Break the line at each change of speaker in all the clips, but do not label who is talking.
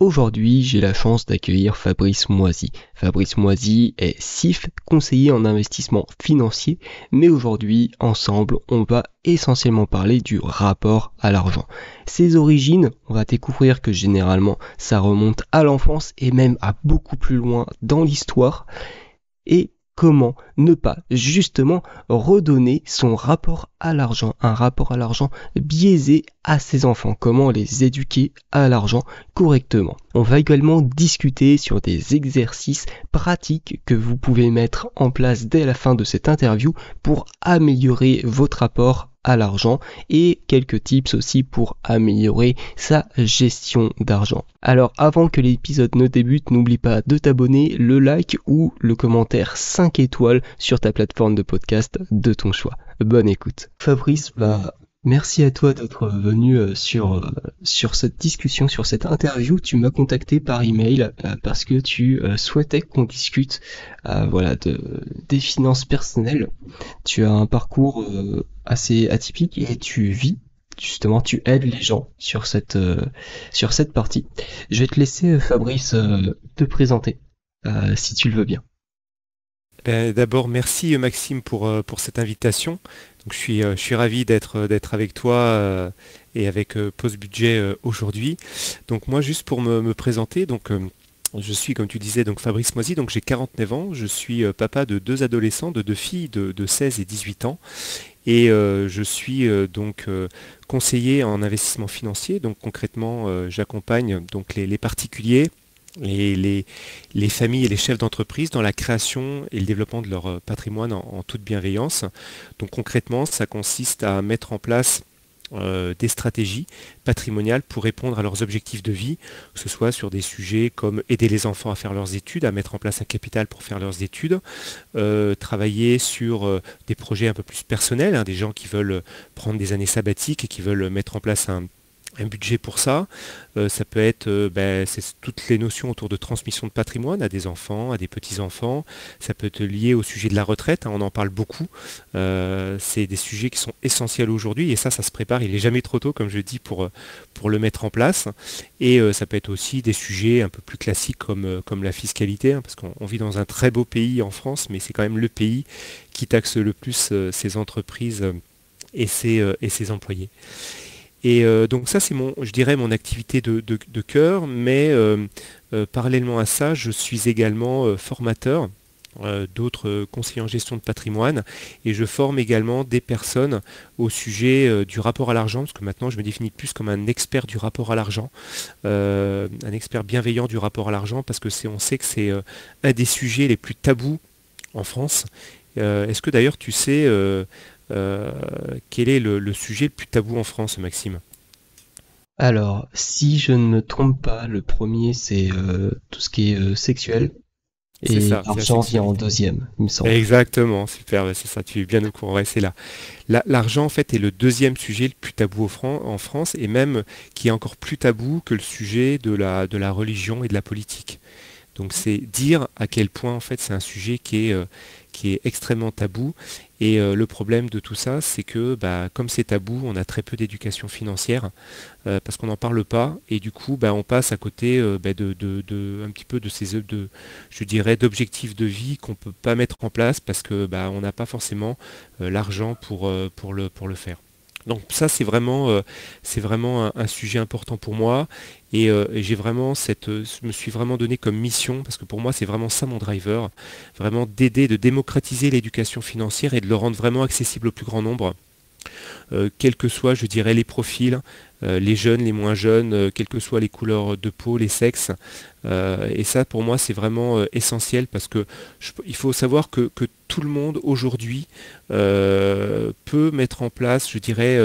Aujourd'hui, j'ai la chance d'accueillir Fabrice Moisy. Fabrice Moisy est SIF, conseiller en investissement financier, mais aujourd'hui, ensemble, on va essentiellement parler du rapport à l'argent. Ses origines, on va découvrir que généralement, ça remonte à l'enfance et même à beaucoup plus loin dans l'histoire. Et comment ne pas justement redonner son rapport à l'argent, un rapport à l'argent biaisé à ses enfants, comment les éduquer à l'argent correctement. On va également discuter sur des exercices pratiques que vous pouvez mettre en place dès la fin de cette interview pour améliorer votre rapport l'argent et quelques tips aussi pour améliorer sa gestion d'argent. Alors avant que l'épisode ne débute, n'oublie pas de t'abonner, le like ou le commentaire 5 étoiles sur ta plateforme de podcast de ton choix. Bonne écoute. Fabrice va Merci à toi d'être venu euh, sur, euh, sur cette discussion, sur cette interview. Tu m'as contacté par email euh, parce que tu souhaitais qu'on discute voilà, de, des finances personnelles. Tu as un parcours assez atypique et tu vis, justement, tu aides les gens sur cette, sur cette partie. Je vais te laisser, Fabrice, te présenter si tu le veux bien.
Ben, d'abord, merci Maxime pour, pour cette invitation je suis, euh, je ravi d'être euh, d'être avec toi euh, et avec Post Budget aujourd'hui. Donc moi, juste pour me, présenter, donc je suis, comme tu disais, donc Fabrice Moisy, donc j'ai 49 ans, je suis papa de deux adolescents, de deux filles de, 16 et 18 ans, et je suis donc conseiller en investissement financier, donc concrètement j'accompagne donc les particuliers, les, familles et les chefs d'entreprise dans la création et le développement de leur euh, patrimoine en, toute bienveillance. Donc concrètement, ça consiste à mettre en place euh, des stratégies patrimoniales pour répondre à leurs objectifs de vie, que ce soit sur des sujets comme aider les enfants à faire leurs études, à mettre en place un capital pour faire leurs études, euh, travailler sur des projets un peu plus personnels, hein, des gens qui veulent prendre des années sabbatiques et qui veulent mettre en place un un budget pour ça. Euh, ça peut être euh, ben, c'est toutes les notions autour de transmission de patrimoine à des enfants, à des petits-enfants. Ça peut être lié au sujet de la retraite, hein, on en parle beaucoup. Euh, c'est des sujets qui sont essentiels aujourd'hui et ça, ça se prépare. Il n'est jamais trop tôt, comme je dis, pour, pour le mettre en place. Et ça peut être aussi des sujets un peu plus classiques comme, comme la fiscalité, hein, parce qu'on vit dans un très beau pays en France, mais c'est quand même le pays qui taxe le plus ses entreprises et ses, et ses employés. Et euh, donc ça, c'est mon, je dirais, mon activité de, de, cœur, mais euh, euh, parallèlement à ça, je suis également formateur d'autres conseillers en gestion de patrimoine et je forme également des personnes au sujet du rapport à l'argent parce que maintenant je me définis plus comme un expert du rapport à l'argent un expert bienveillant du rapport à l'argent parce que c'est on sait que c'est un des sujets les plus tabous en France est-ce que d'ailleurs tu sais euh, quel est le, sujet le plus tabou en France, Maxime
alors, si je ne me trompe pas, le premier c'est euh, tout ce qui est euh, sexuel, et l'argent vient en deuxième, il me semble.
Exactement, super, c'est ça, tu es bien au courant, c'est là. L'argent, en fait, est le deuxième sujet le plus tabou en France, et même qui est encore plus tabou que le sujet de la, de la religion et de la politique. Donc c'est dire à quel point, en fait, c'est un sujet qui est, qui est extrêmement tabou. Et euh, le problème de tout ça, c'est que bah, comme c'est tabou, on a très peu d'éducation financière euh, parce qu'on n'en parle pas. Et du coup, bah, on passe à côté euh, bah, de, de, un petit peu de ces de, je dirais, d'objectifs de vie qu'on ne peut pas mettre en place parce que bah, on n'a pas forcément l'argent pour, pour, le, pour le faire. Donc ça, c'est vraiment, euh, un, sujet important pour moi. Et, euh, euh, je me suis vraiment donné comme mission, parce que pour moi, c'est vraiment ça mon driver, vraiment d'aider, de démocratiser l'éducation financière et de le rendre vraiment accessible au plus grand nombre. Euh, quels que soient, je dirais, les profils, euh, les jeunes, les moins jeunes, euh, quelles que soient les couleurs de peau, les sexes. et ça, pour moi, c'est vraiment essentiel parce que il faut savoir que, tout le monde aujourd'hui peut mettre en place, je dirais,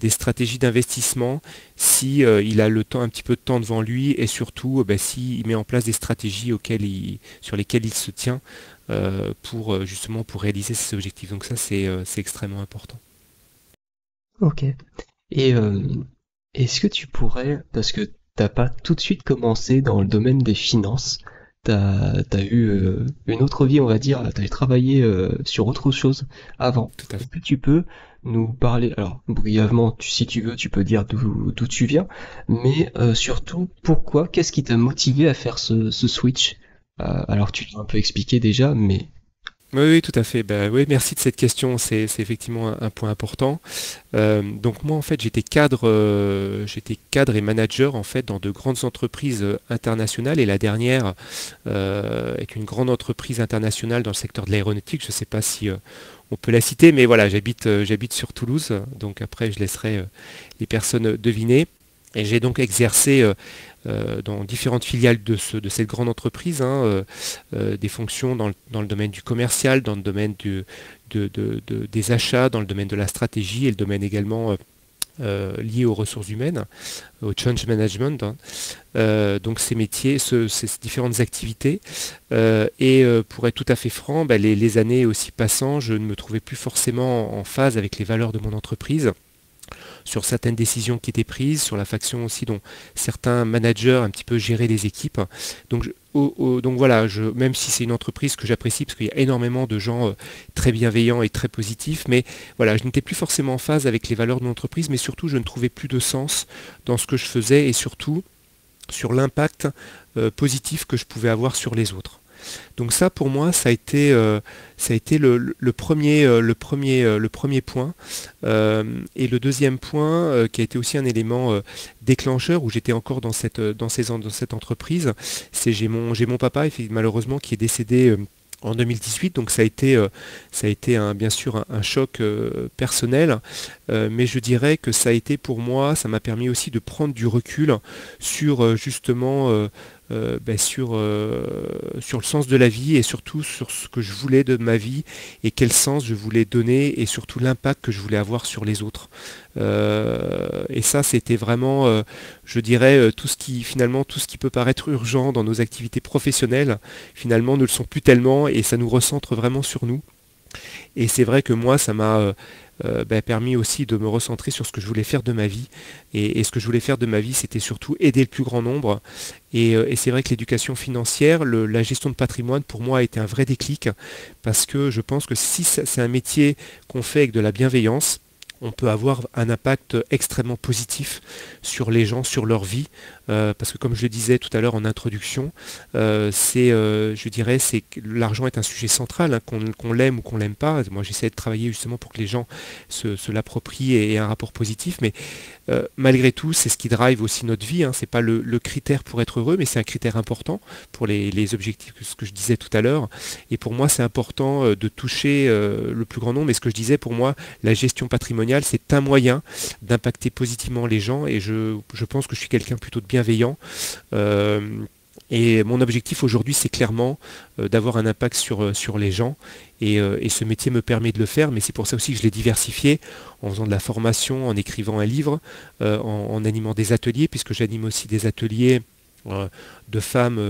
des stratégies d'investissement si il a le temps, un petit peu de temps devant lui et surtout bah, s'il met en place des stratégies auxquelles il, sur lesquelles il se tient pour justement pour réaliser ses objectifs. Donc ça, c'est extrêmement important.
Ok. Et euh, est-ce que tu pourrais, parce que t'as pas tout de suite commencé dans le domaine des finances, t'as as eu euh, une autre vie, on va dire, t'as travaillé euh, sur autre chose avant. que tu peux nous parler, alors brièvement, si tu veux, tu peux dire d'où tu viens, mais surtout pourquoi, qu'est-ce qui t'a motivé à faire ce, ce switch Alors tu l'as un peu expliqué déjà, mais
oui, tout à fait. Bah oui, merci de cette question. C'est effectivement un, point important. Euh, donc moi, en fait, j'étais cadre, euh, cadre et manager en fait dans de grandes entreprises euh, internationales et la dernière avec est une grande entreprise internationale dans le secteur de l'aéronautique. Je ne sais pas si on peut la citer, mais voilà, j'habite j'habite sur Toulouse, donc après je laisserai les personnes deviner. Et j'ai donc exercé euh, dans différentes filiales de, de cette grande entreprise, hein, euh, euh, des fonctions dans le, domaine du commercial, dans le domaine du, des achats, dans le domaine de la stratégie et le domaine également lié aux ressources humaines, au change management. Hein. donc ces métiers, ces différentes activités. et pour être tout à fait franc, bah, les, années aussi passant, je ne me trouvais plus forcément en phase avec les valeurs de mon entreprise sur certaines décisions qui étaient prises, sur la faction aussi dont certains managers un petit peu géraient les équipes. Donc, donc voilà, même si c'est une entreprise que j'apprécie parce qu'il y a énormément de gens euh, très bienveillants et très positifs, mais voilà, je n'étais plus forcément en phase avec les valeurs de l'entreprise, mais surtout je ne trouvais plus de sens dans ce que je faisais et surtout sur l'impact euh, positif que je pouvais avoir sur les autres. Donc ça, pour moi, ça a été, euh, ça a été le, premier, le, premier, euh, euh, le premier point. et le deuxième point, qui a été aussi un élément déclencheur, où j'étais encore dans cette, dans ces, dans cette entreprise, c'est j'ai mon, mon papa, malheureusement, qui est décédé en 2018. Donc ça a été, ça a été un, bien sûr un, choc personnel, mais je dirais que ça a été pour moi, ça m'a permis aussi de prendre du recul sur justement euh, ben, euh, sur, le sens de la vie et surtout sur ce que je voulais de ma vie et quel sens je voulais donner et surtout l'impact que je voulais avoir sur les autres. Euh, et ça, c'était vraiment, je dirais, tout ce qui finalement tout ce qui peut paraître urgent dans nos activités professionnelles, finalement ne le sont plus tellement et ça nous recentre vraiment sur nous. Et c'est vrai que moi, ça m'a euh, bah, permis aussi de me recentrer sur ce que je voulais faire de ma vie. Et, ce que je voulais faire de ma vie, c'était surtout aider le plus grand nombre. Et, euh, c'est vrai que l'éducation financière, la gestion de patrimoine, pour moi, a été un vrai déclic, parce que je pense que si c'est un métier qu'on fait avec de la bienveillance, on peut avoir un impact extrêmement positif sur les gens, sur leur vie, euh, parce que comme je le disais tout à l'heure en introduction, euh, c'est, euh, je dirais, c'est l'argent est un sujet central, hein, qu'on l'aime ou qu'on l'aime pas. Moi, j'essaie de travailler justement pour que les gens se, l'approprient et aient un rapport positif, mais malgré tout, c'est ce qui drive aussi notre vie. Hein. C'est pas le, critère pour être heureux, mais c'est un critère important pour les, objectifs, ce que je disais tout à l'heure. Et pour moi, c'est important de toucher le plus grand nombre. Mais ce que je disais, pour moi, la gestion patrimoniale, c'est un moyen d'impacter positivement les gens. Et je pense que je suis quelqu'un plutôt de bien euh, et mon objectif aujourd'hui, c'est clairement euh, d'avoir un impact sur, euh, sur les gens. Et, ce métier me permet de le faire, mais c'est pour ça aussi que je l'ai diversifié en faisant de la formation, en écrivant un livre, en, animant des ateliers, puisque j'anime aussi des ateliers de femmes,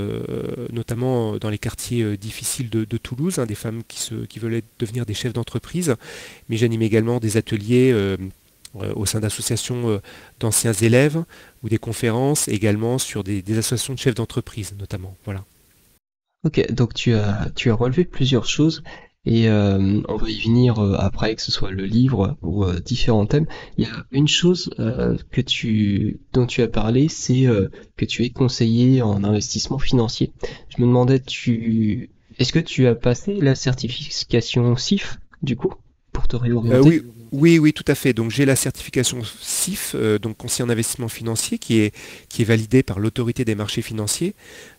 notamment dans les quartiers difficiles de, Toulouse, hein, des femmes qui, se, qui veulent devenir des chefs d'entreprise. Mais j'anime également des ateliers euh, au sein d'associations euh, d'anciens élèves ou des conférences également sur des, des associations de chefs d'entreprise notamment. Voilà.
Ok, donc tu as, tu as relevé plusieurs choses et euh, on va y venir après, que ce soit le livre ou différents thèmes. Il y a une chose que tu, dont tu as parlé, c'est que tu es conseiller en investissement financier. Je me demandais, tu, est-ce que tu as passé la certification CIF du coup pour te réorienter Oui,
oui, oui, tout à fait. Donc j'ai la certification CIF, euh, donc conseiller en investissement financier, qui est, qui est validée par l'autorité des marchés financiers.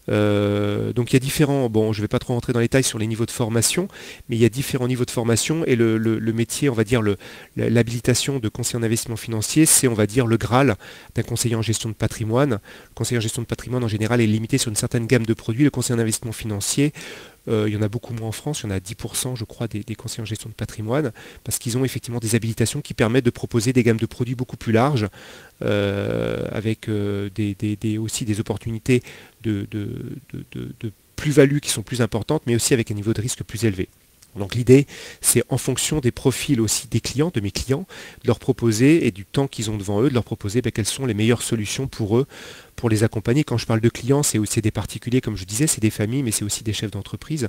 Euh, donc il y a différents, bon je ne vais pas trop rentrer dans les détails sur les niveaux de formation, mais il y a différents niveaux de formation et le, le métier, on va dire l'habilitation de conseiller en investissement financier, c'est on va dire le Graal d'un conseiller en gestion de patrimoine. Le conseiller en gestion de patrimoine en général est limité sur une certaine gamme de produits, le conseiller en investissement financier euh, il y en a beaucoup moins en France, il y en a 10% je crois des, conseillers en gestion de patrimoine, parce qu'ils ont effectivement des habilitations qui permettent de proposer des gammes de produits beaucoup plus larges, euh, avec euh, aussi des opportunités de, plus value qui sont plus importantes, mais aussi avec un niveau de risque plus élevé. Donc l'idée, c'est en fonction des profils aussi des clients, de mes clients, de leur proposer et du temps qu'ils ont devant eux, de leur proposer ben, quelles sont les meilleures solutions pour eux, pour les accompagner. Quand je parle de clients, c'est aussi des particuliers, comme je disais, c'est des familles, mais c'est aussi des chefs d'entreprise,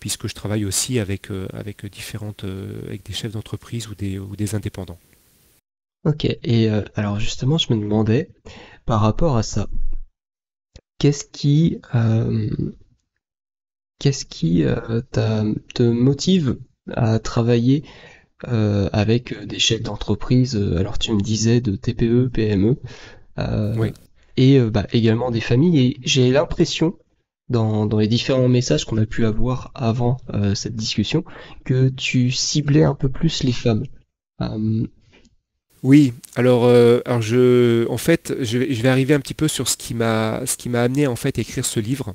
puisque je travaille aussi avec, euh, avec, différentes, euh, avec des chefs d'entreprise ou des, ou des indépendants.
Ok, et euh, alors justement, je me demandais, par rapport à ça, qu'est-ce qui qu'est-ce qui euh, te motive à travailler euh, avec euh, des chefs d'entreprise Alors tu me disais de TPE, PME, et bah, également des familles. Et j'ai l'impression dans, dans, les différents messages qu'on a pu avoir avant cette discussion que tu ciblais un peu plus les femmes. Oui,
alors, euh, je, en fait, je, vais arriver un petit peu sur ce qui m'a, ce qui m'a amené en fait à écrire ce livre.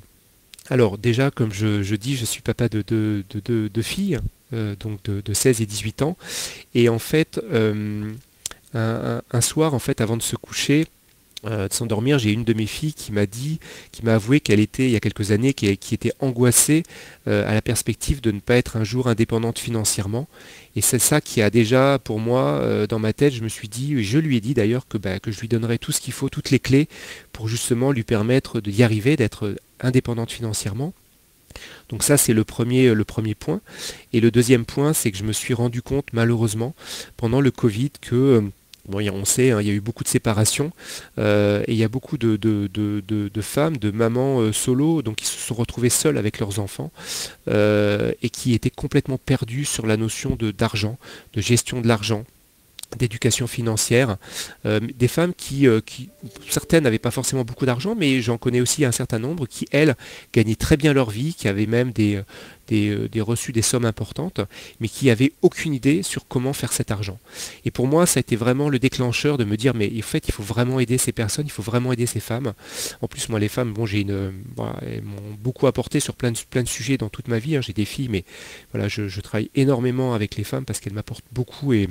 Alors déjà, comme je, dis, je suis papa de deux filles, euh, donc de, 16 et 18 ans. Et en fait, euh, un, soir, en fait, avant de se coucher, euh, de s'endormir, j'ai une de mes filles qui m'a dit, qui m'a avoué qu'elle était, il y a quelques années, qui, était angoissée à la perspective de ne pas être un jour indépendante financièrement. Et c'est ça qui a déjà, pour moi, dans ma tête, je me suis dit, je lui ai dit d'ailleurs que, bah, que je lui donnerais tout ce qu'il faut, toutes les clés, pour justement lui permettre d'y arriver, d'être indépendante financièrement. Donc ça, c'est le premier, euh, le premier point. Et le deuxième point, c'est que je me suis rendu compte, malheureusement, pendant le Covid, que... Euh, on sait, hein, il y a eu beaucoup de séparations euh, et il y a beaucoup de, femmes, de mamans solo, donc qui se sont retrouvées seules avec leurs enfants et qui étaient complètement perdues sur la notion d'argent, de gestion de l'argent, d'éducation financière, euh, des femmes qui, euh, qui certaines n'avaient pas forcément beaucoup d'argent, mais j'en connais aussi un certain nombre qui, elles, gagnaient très bien leur vie, qui avaient même des, euh, des, reçus des sommes importantes, mais qui n'avaient aucune idée sur comment faire cet argent. Et pour moi, ça a été vraiment le déclencheur de me dire, mais en fait, il faut vraiment aider ces personnes, il faut vraiment aider ces femmes. En plus, moi, les femmes, bon, j'ai une, elles m'ont beaucoup apporté sur plein de, plein de sujets dans toute ma vie. Hein. J'ai des filles, mais voilà, je, je travaille énormément avec les femmes parce qu'elles m'apportent beaucoup et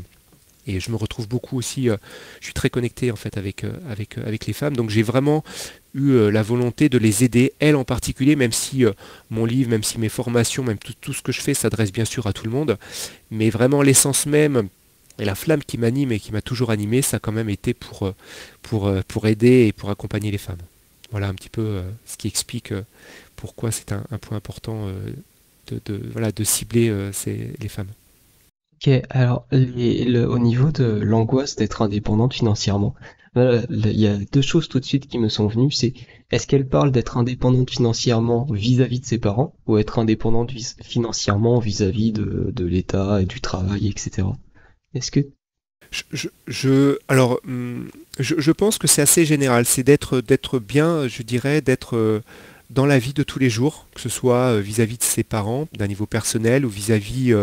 et je me retrouve beaucoup aussi. Euh, je suis très connecté en fait avec euh, avec euh, avec les femmes, donc j'ai vraiment eu la volonté de les aider, elles en particulier, même si mon livre, même si mes formations, même tout, ce que je fais s'adresse bien sûr à tout le monde, mais vraiment l'essence même et la flamme qui m'anime et qui m'a toujours animé, ça a quand même été pour, pour, pour aider et pour accompagner les femmes. Voilà un petit peu ce qui explique pourquoi c'est un, point important de, voilà, de cibler les femmes.
Ok, alors au niveau de l'angoisse d'être indépendante financièrement, euh, il y a deux choses tout de suite qui me sont venues, c'est est-ce qu'elle parle d'être indépendante financièrement vis-à-vis de ses parents ou être indépendante financièrement vis-à-vis de, l'État et du travail, etc.
Est-ce que... Je, alors, hum, je, pense que c'est assez général. C'est d'être, bien, je dirais, d'être euh, dans la vie de tous les jours, que ce soit euh, vis-à-vis de ses parents, d'un niveau personnel, ou vis-à-vis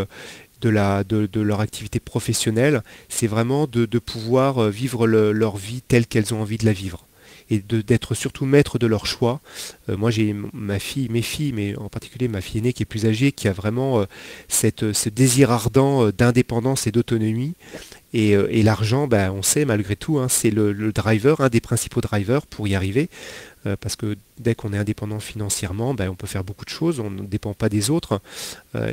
de, la, de, leur activité professionnelle, c'est vraiment de, pouvoir euh, vivre leur vie telle qu'elles ont envie de la vivre et d'être surtout maître de leur choix. Euh, moi, j'ai ma fille, mes filles, mais en particulier ma fille aînée qui est plus âgée, qui a vraiment euh, cette, euh, ce désir ardent d'indépendance et d'autonomie. Et, l'argent, ben on sait malgré tout, hein, c'est le, driver, un des principaux drivers pour y arriver. parce que dès qu'on est indépendant financièrement, bah, on peut faire beaucoup de choses, on ne dépend pas des autres.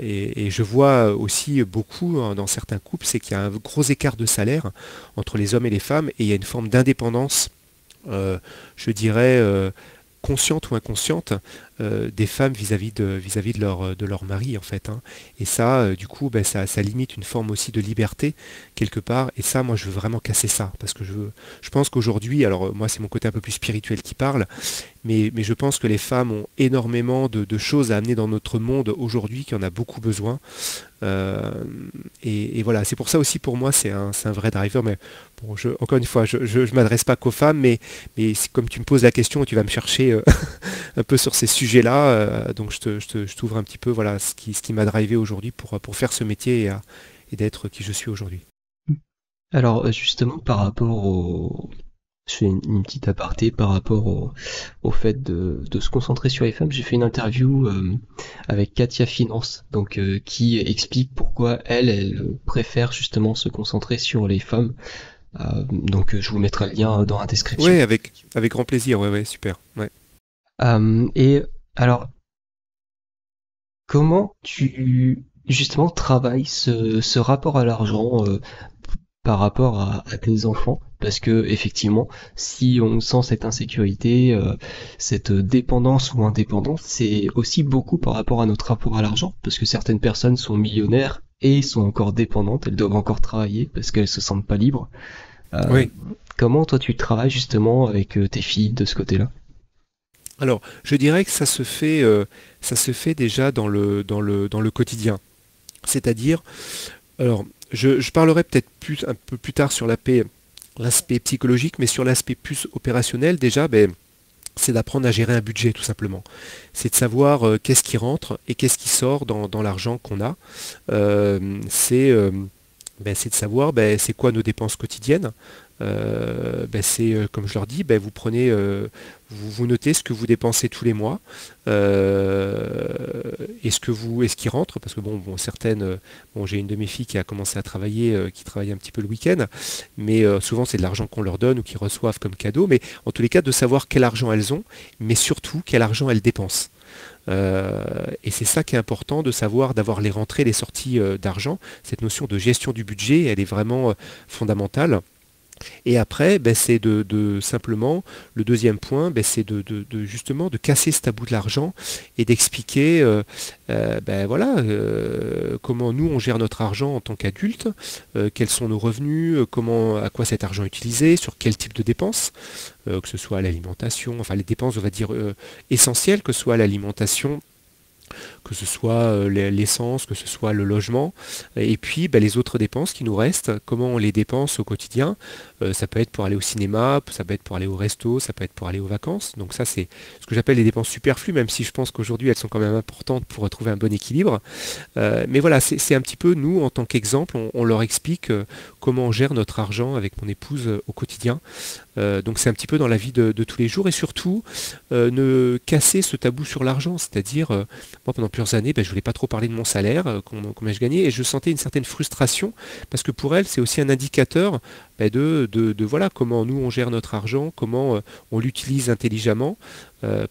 et, je vois aussi beaucoup hein, dans certains couples, c'est qu'il y a un gros écart de salaire entre les hommes et les femmes, et il y a une forme d'indépendance euh, je dirais, euh, consciente ou inconsciente euh, des femmes vis-à-vis de, vis -vis de, leur, de leur mari en fait. Hein. Et ça, du coup, ben, ça, limite une forme aussi de liberté quelque part. Et ça, moi, je veux vraiment casser ça. Parce que je, je pense qu'aujourd'hui, alors moi, c'est mon côté un peu plus spirituel qui parle, mais, je pense que les femmes ont énormément de, de choses à amener dans notre monde aujourd'hui, qui en a beaucoup besoin. Euh, et, voilà, c'est pour ça aussi pour moi c'est un, vrai driver. Mais bon, je, encore une fois, je ne m'adresse pas qu'aux femmes, mais, mais comme tu me poses la question, tu vas me chercher euh, un peu sur ces sujets-là. Euh, donc je, t'ouvre te, je un petit peu voilà, ce qui, m'a drivé aujourd'hui pour, pour faire ce métier et d'être qui je suis aujourd'hui.
Alors justement par rapport au, je fais une, petite aparté par rapport au, fait de, se concentrer sur les femmes. J'ai fait une interview euh, avec Katia Finance, donc euh, qui explique pourquoi elle, elle préfère justement se concentrer sur les femmes. Euh, donc je vous mettrai le lien dans la description.
Oui, avec, avec grand plaisir, ouais, ouais, super. Ouais.
et alors, comment tu justement travailles ce rapport à l'argent par rapport à, tes enfants parce que effectivement si on sent cette insécurité euh, cette dépendance ou indépendance c'est aussi beaucoup par rapport à notre rapport à l'argent parce que certaines personnes sont millionnaires et sont encore dépendantes elles doivent encore travailler parce qu'elles se sentent pas libres euh, oui. comment toi tu travailles justement avec euh, tes filles de ce côté là
alors je dirais que ça se fait ça se fait déjà dans le dans le dans le quotidien c'est-à-dire alors, je, parlerai peut-être un peu plus tard sur l'aspect psychologique, mais sur l'aspect plus opérationnel, déjà, ben, c'est d'apprendre à gérer un budget tout simplement. C'est de savoir euh, qu'est-ce qui rentre et qu'est-ce qui sort dans, l'argent qu'on a. Euh, euh, ben, c'est de savoir ben, c'est quoi nos dépenses quotidiennes, euh, ben, c'est euh, comme je leur dis, ben, vous prenez, euh, vous, notez ce que vous dépensez tous les mois, est-ce que vous, est-ce qui rentre, parce que bon, bon certaines, bon j'ai une de mes filles qui a commencé à travailler, qui travaille un petit peu le week-end, mais souvent c'est de l'argent qu'on leur donne ou qu'ils reçoivent comme cadeau, mais en tous les cas de savoir quel argent elles ont, mais surtout quel argent elles dépensent. et c'est ça qui est important de savoir, d'avoir les rentrées, les sorties d'argent. Cette notion de gestion du budget, elle est vraiment fondamentale. Et après, ben, c'est de, simplement, le deuxième point, ben, c'est de, justement de casser ce tabou de l'argent et d'expliquer euh, euh, ben, voilà, euh, comment nous on gère notre argent en tant qu'adulte, quels sont nos revenus, comment, à quoi cet argent est utilisé, sur quel type de dépenses, que ce soit l'alimentation, enfin les dépenses on va dire essentielles, que ce soit l'alimentation, que ce soit euh, l'essence, que ce soit le logement, et puis bah, les autres dépenses qui nous restent, comment on les dépense au quotidien. Euh, ça peut être pour aller au cinéma, ça peut être pour aller au resto, ça peut être pour aller aux vacances. Donc ça c'est ce que j'appelle les dépenses superflues, même si je pense qu'aujourd'hui elles sont quand même importantes pour retrouver un bon équilibre. Euh, mais voilà, c'est un petit peu nous en tant qu'exemple, on, leur explique comment on gère notre argent avec mon épouse au quotidien. Euh, donc c'est un petit peu dans la vie de, tous les jours et surtout euh, ne casser ce tabou sur l'argent, c'est-à-dire euh, moi pendant plusieurs années ben, je ne voulais pas trop parler de mon salaire, combien, je gagnais et je sentais une certaine frustration parce que pour elle c'est aussi un indicateur ben, de, voilà comment nous on gère notre argent, comment on l'utilise intelligemment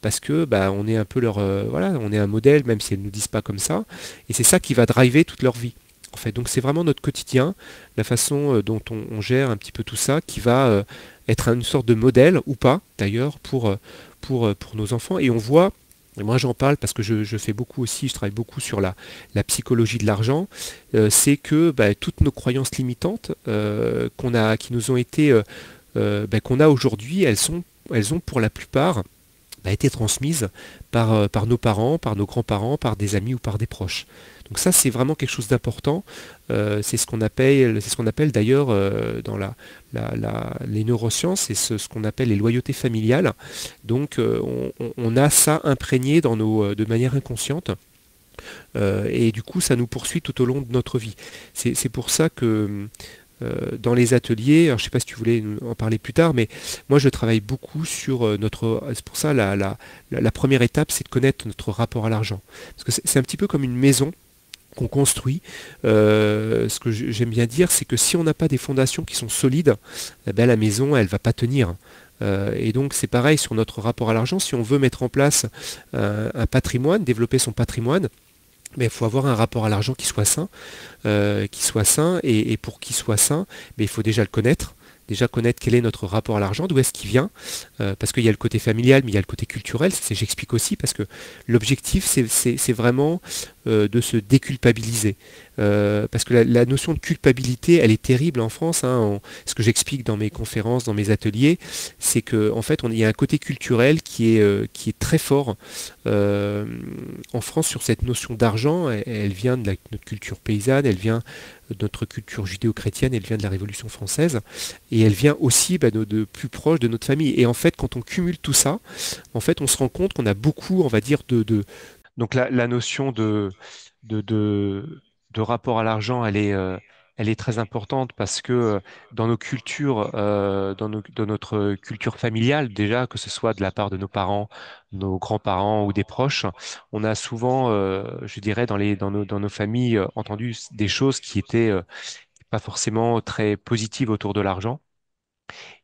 parce que ben, on est un peu leur voilà on est un modèle même si elles ne nous disent pas comme ça et c'est ça qui va driver toute leur vie. En fait. Donc c'est vraiment notre quotidien, la façon dont on, gère un petit peu tout ça qui va être une sorte de modèle, ou pas d'ailleurs, pour, euh, pour, euh, pour nos enfants. Et on voit, et moi j'en parle parce que je, fais beaucoup aussi, je travaille beaucoup sur la, la psychologie de l'argent, euh, c'est que bah, toutes nos croyances limitantes qu'on a, qui nous ont été, bah, qu'on a aujourd'hui, elles, sont, elles ont pour la plupart bah, été transmises par, par nos parents, par nos grands-parents, par des amis ou par des proches. Donc ça, c'est vraiment quelque chose d'important. Euh, c'est ce qu'on appelle, ce qu'on appelle d'ailleurs euh, dans la, les neurosciences, c'est ce, qu'on appelle les loyautés familiales. Donc euh, on, a ça imprégné dans nos, de manière inconsciente. et du coup, ça nous poursuit tout au long de notre vie. C'est pour ça que dans les ateliers, je ne sais pas si tu voulais en parler plus tard, mais moi je travaille beaucoup sur notre... C'est pour ça la, la première étape, c'est de connaître notre rapport à l'argent. Parce que c'est un petit peu comme une maison qu'on construit. Euh, ce que j'aime bien dire, c'est que si on n'a pas des fondations qui sont solides, eh ben, la maison, elle ne va pas tenir. Euh, et donc c'est pareil sur notre rapport à l'argent, si on veut mettre en place euh, un, patrimoine, développer son patrimoine, mais ben, il faut avoir un rapport à l'argent qui soit sain, qui soit sain, et, pour qu'il soit sain, mais ben, il faut déjà le connaître déjà connaître quel est notre rapport à l'argent, d'où est-ce qu'il vient, euh, parce qu'il y a le côté familial, mais il y a le côté culturel, c'est j'explique aussi, parce que l'objectif, c'est vraiment euh, de se déculpabiliser. Euh, parce que la, notion de culpabilité, elle est terrible en France. Hein, ce que j'explique dans mes conférences, dans mes ateliers, c'est qu'en en fait, il y a un côté culturel qui est, très fort en France sur cette notion d'argent. Elle, vient de la, notre culture paysanne, elle vient notre culture judéo-chrétienne, elle vient de la Révolution française, et elle vient aussi bah, de, plus proche de notre famille. Et en fait, quand on cumule tout ça, en fait, on se rend compte qu'on a beaucoup, on va dire, de... donc la, notion de, de, rapport à l'argent, elle est... Euh, elle est très importante parce que euh, dans nos cultures, euh, dans, notre culture familiale, déjà, que ce soit de la part de nos parents, nos grands-parents ou des proches, on a souvent, euh, je dirais, dans, nos, familles, euh, entendu des choses qui étaient pas forcément très positives autour de l'argent.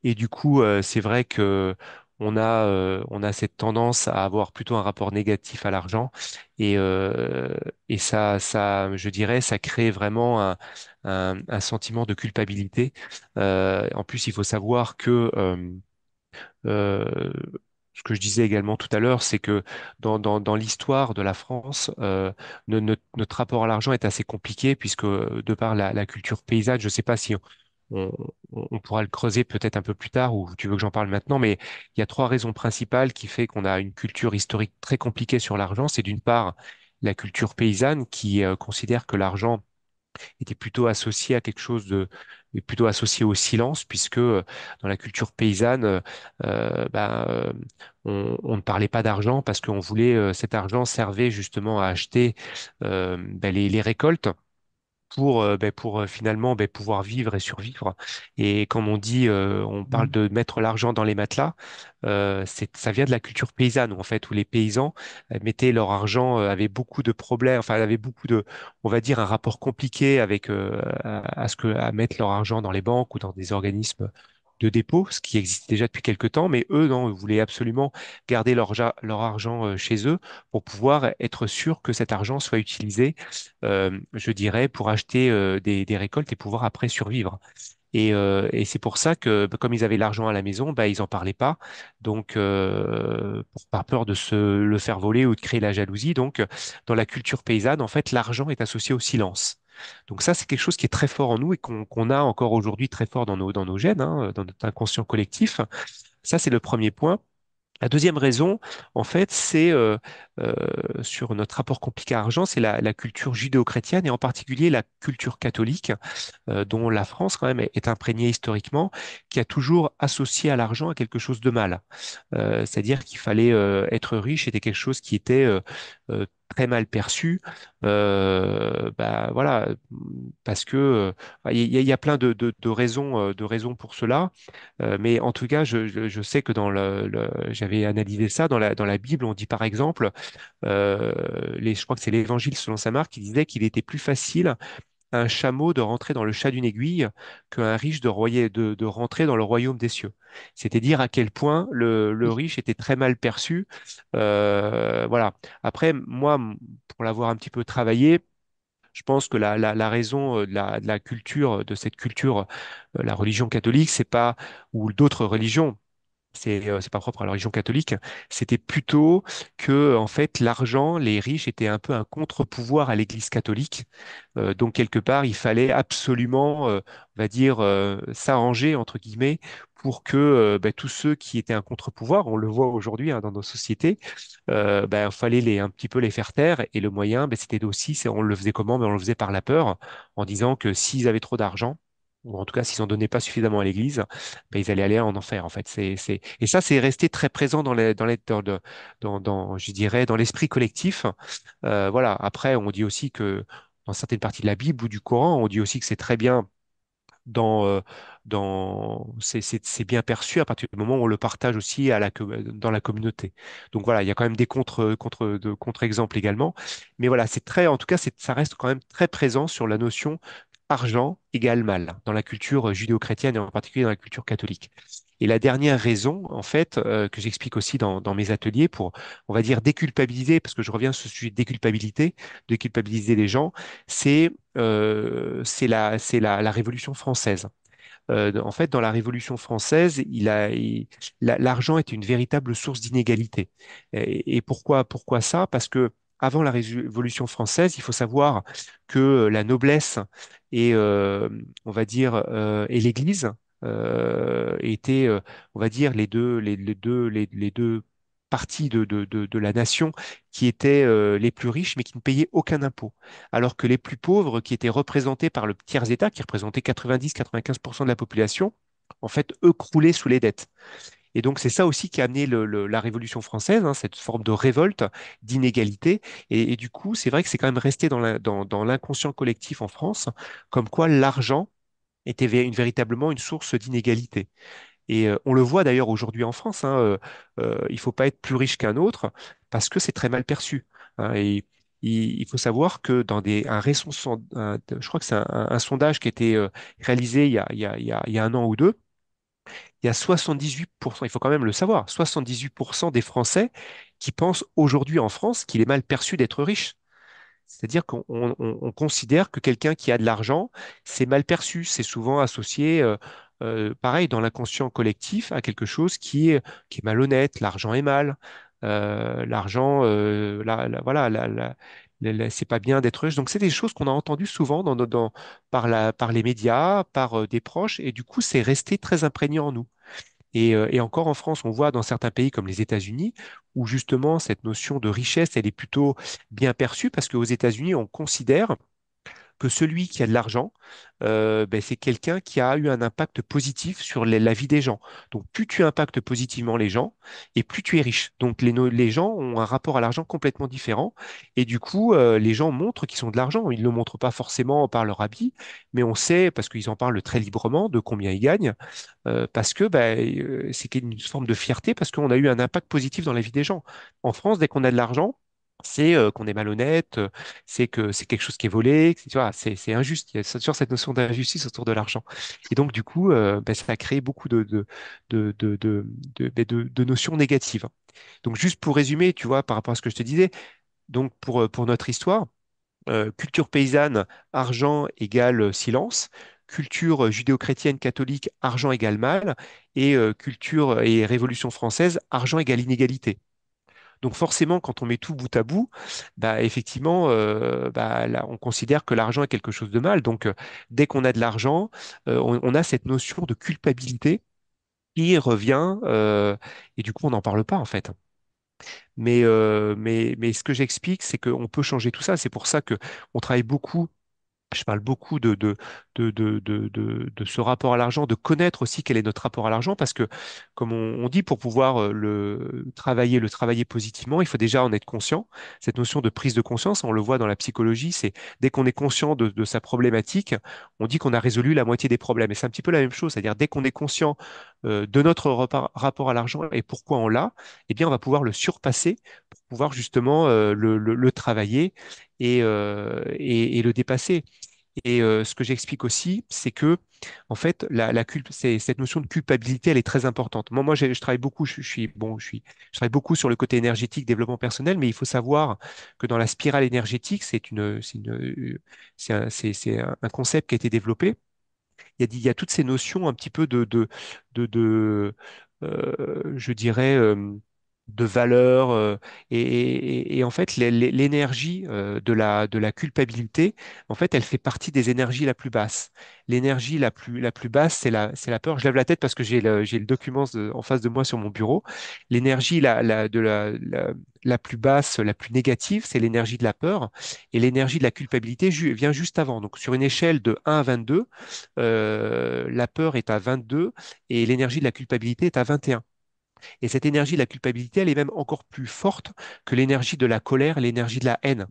Et du coup, c'est vrai que on a, euh, on a cette tendance à avoir plutôt un rapport négatif à l'argent. Et, euh, et ça, ça, je dirais, ça crée vraiment un, sentiment de culpabilité. Euh, en plus, il faut savoir que ce que je disais également tout à l'heure, c'est que dans, dans, l'histoire de la France, notre, rapport à l'argent est assez compliqué puisque de par la, culture paysanne, je ne sais pas si on, pourra le creuser peut-être un peu plus tard ou tu veux que j'en parle maintenant, mais il y a trois raisons principales qui font qu'on a une culture historique très compliquée sur l'argent. C'est d'une part la culture paysanne qui euh, considère que l'argent était plutôt associé à quelque chose de plutôt associé au silence puisque euh, dans la culture paysanne euh, ben, on, ne parlait pas d'argent parce qu'on voulait cet argent servait justement à acheter ben, les récoltes pour, euh, ben, pour euh, finalement ben, pouvoir vivre et survivre. Et comme on dit, euh, on parle mmh. de mettre l'argent dans les matelas, euh, ça vient de la culture paysanne, en fait, où les paysans mettaient leur argent, avaient beaucoup de problèmes, enfin, avaient beaucoup de, on va dire, un rapport compliqué avec, à, ce que, à mettre leur argent dans les banques ou dans des organismes de dépôt, ce qui existe déjà depuis quelques temps, mais eux, non, voulaient absolument garder leur, leur argent euh, chez eux pour pouvoir être sûr que cet argent soit utilisé, euh, je dirais, pour acheter euh, des, récoltes et pouvoir après survivre. Et, c'est pour ça que, bah, comme ils avaient l'argent à la maison, bah, ils n'en parlaient pas, donc par peur de se le faire voler ou de créer la jalousie. Donc, dans la culture paysanne, en fait, l'argent est associé au silence. Donc ça, c'est quelque chose qui est très fort en nous et qu'on a encore aujourd'hui très fort dans nos, dans nos gènes, hein, dans notre inconscient collectif. Ça, c'est le premier point. La deuxième raison, en fait, c'est euh, euh, sur notre rapport compliqué à l'argent, c'est la, culture judéo-chrétienne et en particulier la culture catholique, euh, dont la France quand même est imprégnée historiquement, qui a toujours associé à l'argent à quelque chose de mal. C'est-à-dire qu'il fallait être riche c'était quelque chose qui était euh, très mal perçu, euh, bah, voilà, parce que euh, il y, a plein de, raisons, de raisons pour cela. mais en tout cas, je, sais que dans j'avais analysé ça dans la Bible, on dit par exemple, les, je crois que c'est l'Évangile selon saint Marc qui disait qu'il était plus facile un chameau de rentrer dans le chat d'une aiguille qu'un riche de, de, rentrer dans le royaume des cieux. C'était dire à quel point le, riche était très mal perçu. Euh, voilà. Après, moi, pour l'avoir un petit peu travaillé, je pense que la, raison euh, de la, de la, culture, de cette culture, euh, la religion catholique, c'est pas, ou d'autres religions, euh, c'est pas propre à la religion catholique, c'était plutôt que en fait l'argent, les riches étaient un peu un contre-pouvoir à l'Église catholique. Euh, donc quelque part, il fallait absolument, euh, va dire, s'arranger entre guillemets pour que bah, tous ceux qui étaient un contre-pouvoir, on le voit aujourd'hui hein, dans nos sociétés, il bah, fallait un petit peu les faire taire. Et le moyen, bah, c'était aussi, on le faisait comment Mais on le faisait par la peur, en disant que s'ils avaient trop d'argent, ou en tout cas s'ils n'en donnaient pas suffisamment à l'Église, bah, ils allaient aller en enfer en fait. C'est, Et ça, c'est resté très présent dans, les, dans, les, l'esprit collectif. Euh, voilà. Après, on dit aussi que dans certaines parties de la Bible ou du Coran, on dit aussi que c'est très bien dans, euh, dans c'est, bien perçu à partir du moment où on le partage aussi dans la communauté. Donc voilà, il y a quand même des contre, contre, exemples également. Mais voilà, c'est très, en tout cas, ça reste quand même très présent sur la notion argent égale mal dans la culture judéo-chrétienne et en particulier dans la culture catholique. Et la dernière raison, en fait, euh, que j'explique aussi dans, mes ateliers pour, on va dire, déculpabiliser, parce que je reviens sur ce sujet de déculpabilité, déculpabiliser les gens, c'est euh, la, la, la Révolution française. Euh, en fait, dans la Révolution française, l'argent est était une véritable source d'inégalité. Et, et, pourquoi, pourquoi ça Parce que avant la Révolution française, il faut savoir que la noblesse et euh, on va dire euh, et l'Église euh, étaient, on va dire, les deux, les, deux, les, deux de, la nation qui étaient les plus riches mais qui ne payaient aucun impôt, alors que les plus pauvres qui étaient représentés par le tiers-État, qui représentait 90-95% de la population, en fait, eux croulaient sous les dettes. Et donc, c'est ça aussi qui a amené le, la Révolution française, hein, cette forme de révolte, d'inégalité. Et, du coup, c'est vrai que c'est quand même resté dans l'inconscient dans, collectif en France, comme quoi l'argent était véritablement une source d'inégalité. Et euh, on le voit d'ailleurs aujourd'hui en France, hein, euh, euh, il ne faut pas être plus riche qu'un autre parce que c'est très mal perçu. Hein. et, il, faut savoir que dans des, un récent, je crois que c'est un, sondage qui a été réalisé il il y a, un an ou deux, il y a 78%, il faut quand même le savoir, 78% des Français qui pensent aujourd'hui en France qu'il est mal perçu d'être riche. C'est-à-dire qu'on considère que quelqu'un qui a de l'argent, c'est mal perçu, c'est souvent associé, euh, euh, pareil, dans l'inconscient collectif, à quelque chose qui est, malhonnête, l'argent est mal, euh, l'argent, voilà, la, c'est pas bien d'être riche. Donc c'est des choses qu'on a entendues souvent dans, dans, par, la, par les médias, par euh, des proches, et du coup c'est resté très imprégné en nous. Et, euh, et, encore en France, on voit dans certains pays comme les États-Unis, où justement cette notion de richesse, elle est plutôt bien perçue parce qu'aux États-Unis, on considère que celui qui a de l'argent, euh, ben, c'est quelqu'un qui a eu un impact positif sur la vie des gens. Donc plus tu impactes positivement les gens, et plus tu es riche. Donc les, gens ont un rapport à l'argent complètement différent, et du coup, euh, les gens montrent qu'ils ont de l'argent. Ils ne le montrent pas forcément par leur habit, mais on sait, parce qu'ils en parlent très librement, de combien ils gagnent, euh, parce que ben, c'est une forme de fierté, parce qu'on a eu un impact positif dans la vie des gens. En France, dès qu'on a de l'argent, c'est euh, qu'on est malhonnête, euh, c'est que c'est quelque chose qui est volé, tu vois, c'est injuste. Il y a toujours cette notion d'injustice autour de l'argent. Et donc, du coup, euh, bah, ça a créé beaucoup de, bah, notions négatives. Hein. Donc, juste pour résumer, tu vois, par rapport à ce que je te disais, donc pour, pour notre histoire, culture paysanne, argent égale silence culture judéo-chrétienne catholique, argent égale mal, et culture et révolution française, argent égale inégalité. Donc forcément, quand on met tout bout à bout, bah, effectivement, euh, bah, on considère que l'argent est quelque chose de mal. Donc euh, dès qu'on a de l'argent, euh, on, a cette notion de culpabilité qui revient et du coup, on n'en parle pas en fait. Mais, mais, mais ce que j'explique, c'est qu'on peut changer tout ça. C'est pour ça qu'on travaille beaucoup je parle beaucoup de, ce rapport à l'argent, de connaître aussi quel est notre rapport à l'argent, parce que, comme on, dit, pour pouvoir euh, le travailler, le travailler positivement, il faut déjà en être conscient. Cette notion de prise de conscience, on le voit dans la psychologie, c'est dès qu'on est conscient de, sa problématique, on dit qu'on a résolu la moitié des problèmes. Et c'est un petit peu la même chose, c'est-à-dire dès qu'on est conscient euh, de notre rapport à l'argent et pourquoi on l'a, eh bien, on va pouvoir le surpasser pouvoir justement euh, le, travailler euh, et, le dépasser. Et euh, ce que j'explique aussi, c'est que, en fait, la, la cette notion de culpabilité, elle est très importante. Moi, moi je, travaille beaucoup, je, suis, bon, je, suis, je travaille beaucoup sur le côté énergétique, développement personnel, mais il faut savoir que dans la spirale énergétique, c'est une, une, c'est un, concept qui a été développé. Il y a, il y a toutes ces notions un petit peu de, de, je dirais, de valeur euh, et, en fait l'énergie euh, de, la, de la culpabilité en fait elle fait partie des énergies la plus basse l'énergie la plus la plus basse c'est la c'est la peur je lève la tête parce que j'ai le, document en face de moi sur mon bureau l'énergie la, de la, la, plus basse la plus négative c'est l'énergie de la peur et l'énergie de la culpabilité vient juste avant donc sur une échelle de 1 à 22 euh, la peur est à 22 et l'énergie de la culpabilité est à 21 et cette énergie de la culpabilité, elle est même encore plus forte que l'énergie de la colère, l'énergie de la haine.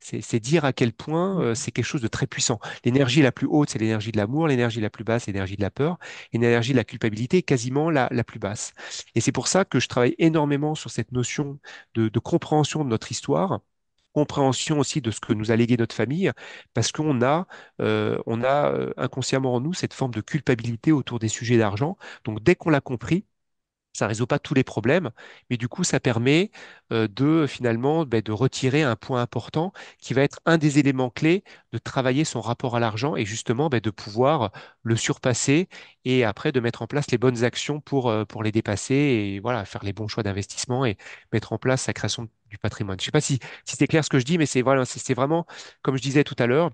C'est dire à quel point euh, mm. c'est quelque chose de très puissant. L'énergie la plus haute, c'est l'énergie de l'amour, l'énergie la plus basse, c'est l'énergie de la peur, et l'énergie de la culpabilité quasiment la, plus basse. Et c'est pour ça que je travaille énormément sur cette notion de, compréhension de notre histoire, compréhension aussi de ce que nous a légué notre famille, parce qu'on a, euh, a euh, inconsciemment en nous cette forme de culpabilité autour des sujets d'argent. Donc dès qu'on l'a compris, ça ne résout pas tous les problèmes, mais du coup, ça permet euh, de finalement ben, de retirer un point important qui va être un des éléments clés de travailler son rapport à l'argent et justement ben, de pouvoir le surpasser et après de mettre en place les bonnes actions pour, euh, pour les dépasser et voilà, faire les bons choix d'investissement et mettre en place sa création du patrimoine. Je ne sais pas si, si c'est clair ce que je dis, mais c'est c'est vraiment, comme je disais tout à l'heure,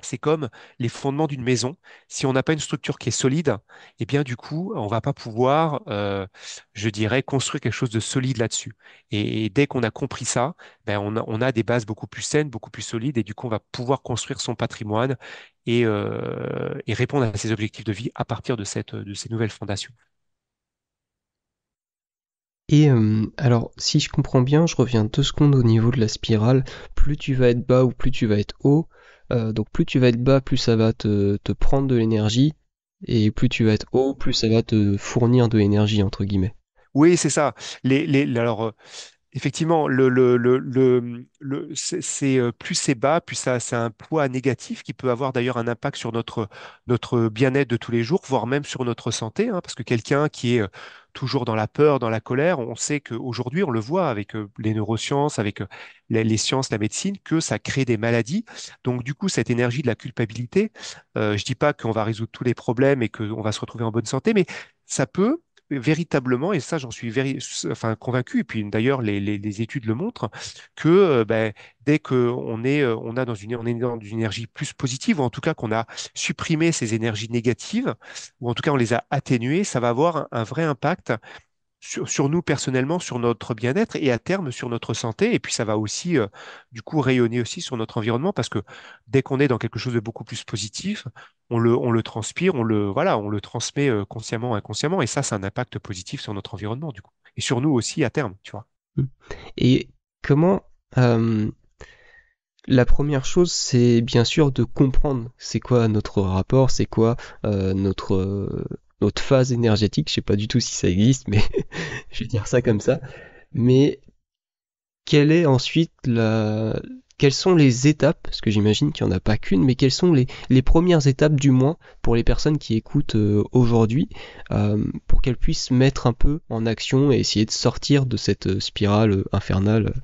c'est comme les fondements d'une maison. Si on n'a pas une structure qui est solide, eh bien du coup, on va pas pouvoir, euh, je dirais, construire quelque chose de solide là-dessus. Et, dès qu'on a compris ça, ben, on a, des bases beaucoup plus saines, beaucoup plus solides, et du coup, on va pouvoir construire son patrimoine et, euh, répondre à ses objectifs de vie à partir de, ces nouvelles fondations.
Et euh, alors, si je comprends bien, je reviens deux secondes au niveau de la spirale. Plus tu vas être bas ou plus tu vas être haut, euh, donc plus tu vas être bas, plus ça va te, te prendre de l'énergie, et plus tu vas être haut, plus ça va te fournir de l'énergie, entre guillemets.
Oui, c'est ça. Les, les, alors, euh, effectivement, c'est, euh, plus c'est bas, plus ça, c'est un poids négatif qui peut avoir d'ailleurs un impact sur notre, notre bien-être de tous les jours, voire même sur notre santé, hein, parce que quelqu'un qui est euh, toujours dans la peur, dans la colère, on sait qu'aujourd'hui, on le voit avec euh, les neurosciences, avec les, sciences, la médecine, que ça crée des maladies. Donc du coup, cette énergie de la culpabilité, je ne dis pas qu'on va résoudre tous les problèmes et qu'on va se retrouver en bonne santé, mais ça peut véritablement, et ça j'en suis enfin, convaincu, et puis d'ailleurs les, études le montrent, que euh, ben, dès qu'on est, euh, on a dans une, est dans énergie plus positive, ou en tout cas qu'on a supprimé ces énergies négatives, ou en tout cas on les a atténuées, ça va avoir un vrai impact sur, nous personnellement, sur notre bien-être et à terme sur notre santé. Et puis ça va aussi, euh, du coup, rayonner aussi sur notre environnement parce que dès qu'on est dans quelque chose de beaucoup plus positif, on le, on le transpire, on le, voilà, on le transmet euh, consciemment, inconsciemment. Et ça, c'est un impact positif sur notre environnement, du coup. Et sur nous aussi à terme, tu vois. Mmh.
Et comment. la première chose, c'est bien sûr de comprendre c'est quoi notre rapport, c'est quoi notre notre phase énergétique. Je sais pas du tout si ça existe, mais je vais dire ça comme ça. Mais quelle est ensuite la... Quelles sont les étapes, parce que j'imagine qu'il n'y en a pas qu'une, mais quelles sont les, premières étapes du moins pour les personnes qui écoutent euh, aujourd'hui, euh, pour qu'elles puissent mettre un peu en action et essayer de sortir de cette euh, spirale infernale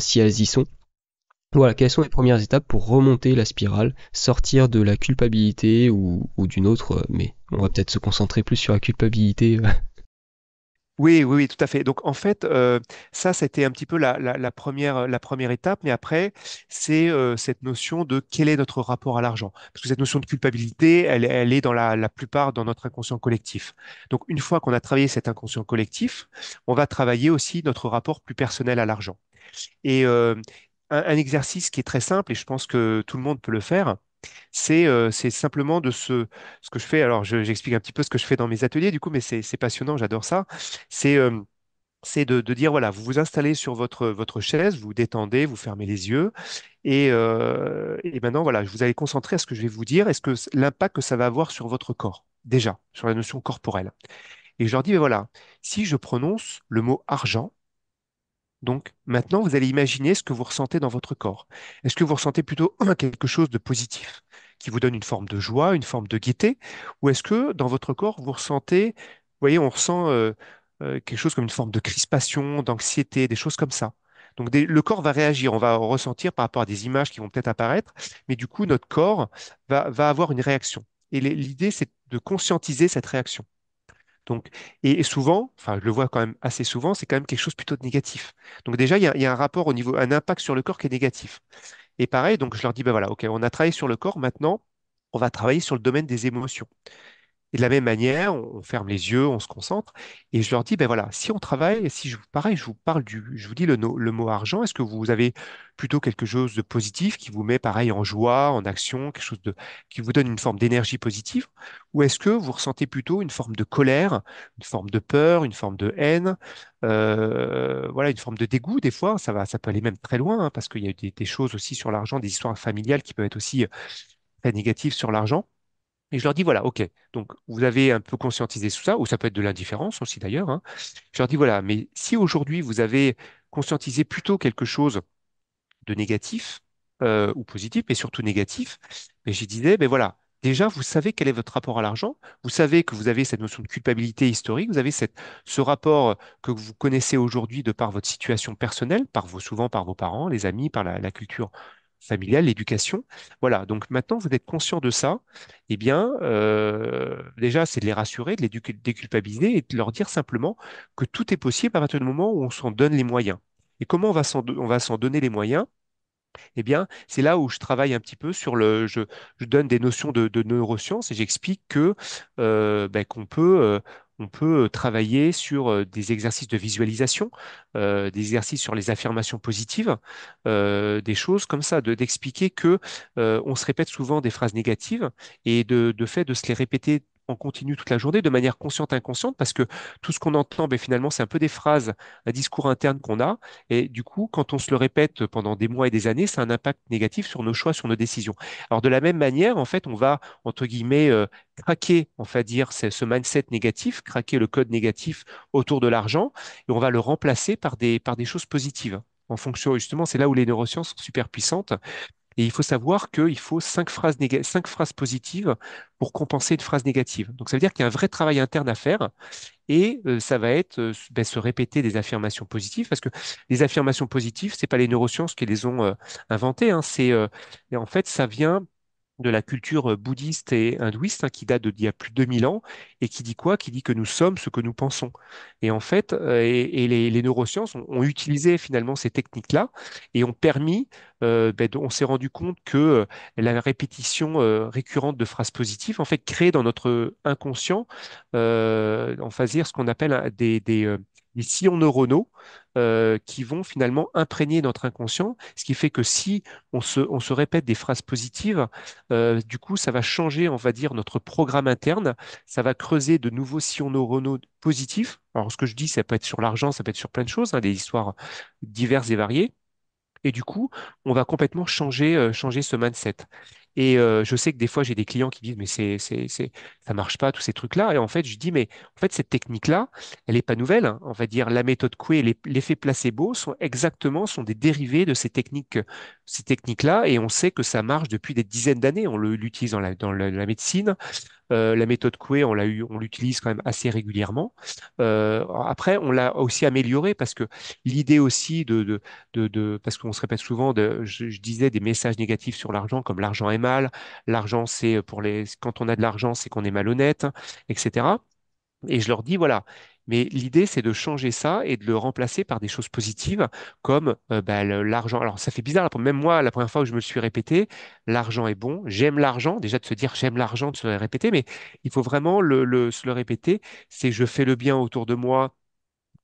si elles y sont voilà, quelles sont les premières étapes pour remonter la spirale, sortir de la culpabilité ou, d'une autre, euh, mais on va peut-être se concentrer plus sur la culpabilité. Euh.
Oui, oui, oui, tout à fait. Donc en fait, euh, ça, c'était un petit peu la, première, étape, mais après, c'est cette notion de quel est notre rapport à l'argent. Parce que cette notion de culpabilité, elle, est dans la, plupart dans notre inconscient collectif. Donc une fois qu'on a travaillé cet inconscient collectif, on va travailler aussi notre rapport plus personnel à l'argent. Et, un, exercice qui est très simple et je pense que tout le monde peut le faire. C'est euh, simplement de ce, que je fais. Alors, j'explique un petit peu ce que je fais dans mes ateliers, du coup, mais c'est passionnant, j'adore ça. C'est euh, de, dire, voilà, vous vous installez sur votre, chaise, vous, vous détendez, vous fermez les yeux, euh, et, maintenant, voilà, vous allez concentrer à ce que je vais vous dire, est-ce que l'impact que ça va avoir sur votre corps, déjà, sur la notion corporelle. Et je leur dis, voilà, si je prononce le mot argent, donc maintenant, vous allez imaginer ce que vous ressentez dans votre corps. Est-ce que vous ressentez plutôt quelque chose de positif qui vous donne une forme de joie, une forme de gaieté, ou est-ce que dans votre corps, vous ressentez, vous voyez, on ressent euh, euh, quelque chose comme une forme de crispation, d'anxiété, des choses comme ça. Donc le corps va réagir, on va ressentir par rapport à des images qui vont peut-être apparaître, mais du coup, notre corps va avoir une réaction. Et l'idée, c'est de conscientiser cette réaction. Donc, et, souvent, enfin, je le vois quand même assez souvent, c'est quand même quelque chose plutôt de négatif. Donc déjà, il y, a, il y, a, un rapport au niveau, un impact sur le corps qui est négatif. Et pareil, donc je leur dis, ben voilà, ok, on a travaillé sur le corps, maintenant, on va travailler sur le domaine des émotions. Et de la même manière, on, ferme les yeux, on se concentre, et je leur dis, ben voilà, si on travaille, si je vous pareil, je vous parle du, je vous dis le, mot argent, est-ce que vous avez plutôt quelque chose de positif qui vous met pareil en joie, en action, quelque chose de qui vous donne une forme d'énergie positive, ou est-ce que vous ressentez plutôt une forme de colère, une forme de peur, une forme de haine, euh, voilà, une forme de dégoût des fois, ça va, ça peut aller même très loin, hein, parce qu'il y a des, des choses aussi sur l'argent, des histoires familiales qui peuvent être aussi euh, très négatives sur l'argent. Et je leur dis, voilà, OK, donc vous avez un peu conscientisé tout ça, ou ça peut être de l'indifférence aussi d'ailleurs. Hein. Je leur dis, voilà, mais si aujourd'hui vous avez conscientisé plutôt quelque chose de négatif, euh, ou positif, mais surtout négatif, mais dit, disais, ben voilà, déjà, vous savez quel est votre rapport à l'argent, vous savez que vous avez cette notion de culpabilité historique, vous avez cette, ce rapport que vous connaissez aujourd'hui de par votre situation personnelle, par vos, souvent par vos parents, les amis, par la culture familiale, l'éducation. Voilà, donc maintenant vous êtes conscient de ça, eh bien, euh, déjà, c'est de les rassurer, de les déculpabiliser et de leur dire simplement que tout est possible à partir du moment où on s'en donne les moyens. Et comment on va on va s'en donner les moyens eh bien, c'est là où je travaille un petit peu sur le. Je, donne des notions de, neurosciences et j'explique que euh, ben, qu'on peut. Euh, on peut travailler sur euh, des exercices de visualisation, des exercices sur les affirmations positives, des choses comme ça, d'expliquer qu'on que on se répète souvent des phrases négatives et de, de, fait de se les répéter on continue toute la journée, de manière consciente, inconsciente, parce que tout ce qu'on entend, ben, finalement, c'est un peu des phrases, un discours interne qu'on a. Et du coup, quand on se le répète pendant des mois et des années, ça a un impact négatif sur nos choix, sur nos décisions. Alors, de la même manière, en fait, on va, entre guillemets, euh, craquer, on dire, ce mindset négatif, craquer le code négatif autour de l'argent, et on va le remplacer par des, par des choses positives hein, en fonction, justement, c'est là où les neurosciences sont super puissantes, et il faut savoir qu'il faut cinq phrases, cinq phrases positives pour compenser une phrase négative. Donc ça veut dire qu'il y a un vrai travail interne à faire et euh, ça va être euh, ben, se répéter des affirmations positives parce que les affirmations positives, ce n'est pas les neurosciences qui les ont euh, inventées. Hein. c'est en fait, ça vient de la culture euh, bouddhiste et hindouiste, hein, qui date d'il y a plus de 2000 ans, et qui dit quoi Qui dit que nous sommes ce que nous pensons. Et en fait, euh, et, les, neurosciences ont, utilisé finalement ces techniques-là et ont permis, euh, ben, on s'est rendu compte que la répétition récurrente de phrases positives, en fait, crée dans notre inconscient, en fait ce qu'on appelle des, des sillons neuronaux euh, qui vont finalement imprégner notre inconscient, ce qui fait que si on se, répète des phrases positives, euh, du coup, ça va changer, on va dire, notre programme interne, ça va creuser de nouveaux sillons neuronaux positifs. Alors, ce que je dis, ça peut être sur l'argent, ça peut être sur plein de choses, hein, des histoires diverses et variées. Et du coup, on va complètement changer, euh, changer ce mindset. Et euh, je sais que des fois, j'ai des clients qui disent, mais c'est, c'est, c'est, ça marche pas, tous ces trucs-là. Et en fait, je dis, mais en fait, cette technique-là, elle n'est pas nouvelle. Hein. On va dire, la méthode Coué et l'effet placebo sont exactement sont des dérivés de ces techniques, ces techniques-là. Et on sait que ça marche depuis des dizaines d'années. On l'utilise dans la médecine, euh, la méthode Coué, on l'a eu, on l'utilise quand même assez régulièrement. Euh, après, on l'a aussi améliorée parce que l'idée aussi de, parce qu'on se répète souvent, je, je, disais des messages négatifs sur l'argent, comme l'argent est mal, l'argent c'est pour les, quand on a de l'argent c'est qu'on est malhonnête, etc. Et je leur dis voilà, mais l'idée, c'est de changer ça et de le remplacer par des choses positives comme euh, bah, l'argent. Alors, ça fait bizarre, même moi, la première fois où je me suis répété, l'argent est bon, j'aime l'argent. Déjà, de se dire j'aime l'argent, de se le répéter, mais il faut vraiment se le répéter. C'est je fais le bien autour de moi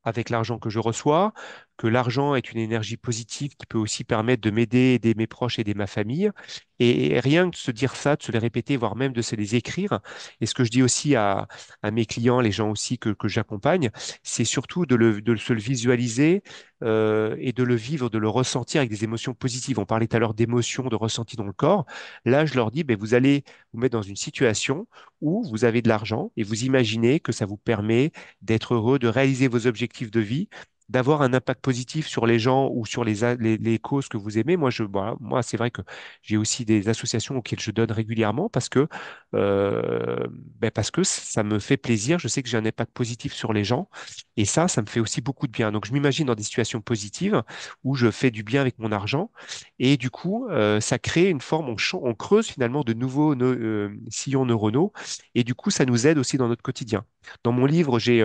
avec l'argent que je reçois, que l'argent est une énergie positive qui peut aussi permettre de m'aider, aider mes proches, aider ma famille. Et rien que de se dire ça, de se les répéter, voire même de se les écrire. Et ce que je dis aussi à, mes clients, les gens aussi que, j'accompagne, c'est surtout de, le, se le visualiser euh, et de le vivre, de le ressentir avec des émotions positives. On parlait tout à l'heure d'émotions, de ressentis dans le corps. Là, je leur dis, ben, vous allez vous mettre dans une situation où vous avez de l'argent et vous imaginez que ça vous permet d'être heureux, de réaliser vos objectifs de vie d'avoir un impact positif sur les gens ou sur les, les, causes que vous aimez. Moi, je, bah, moi, c'est vrai que j'ai aussi des associations auxquelles je donne régulièrement parce que, euh, ben parce que ça me fait plaisir. Je sais que j'ai un impact positif sur les gens et ça, ça me fait aussi beaucoup de bien. Donc, je m'imagine dans des situations positives où je fais du bien avec mon argent et du coup, euh, ça crée une forme, on, creuse finalement de nouveaux euh, sillons neuronaux et du coup, ça nous aide aussi dans notre quotidien. Dans mon livre, j'ai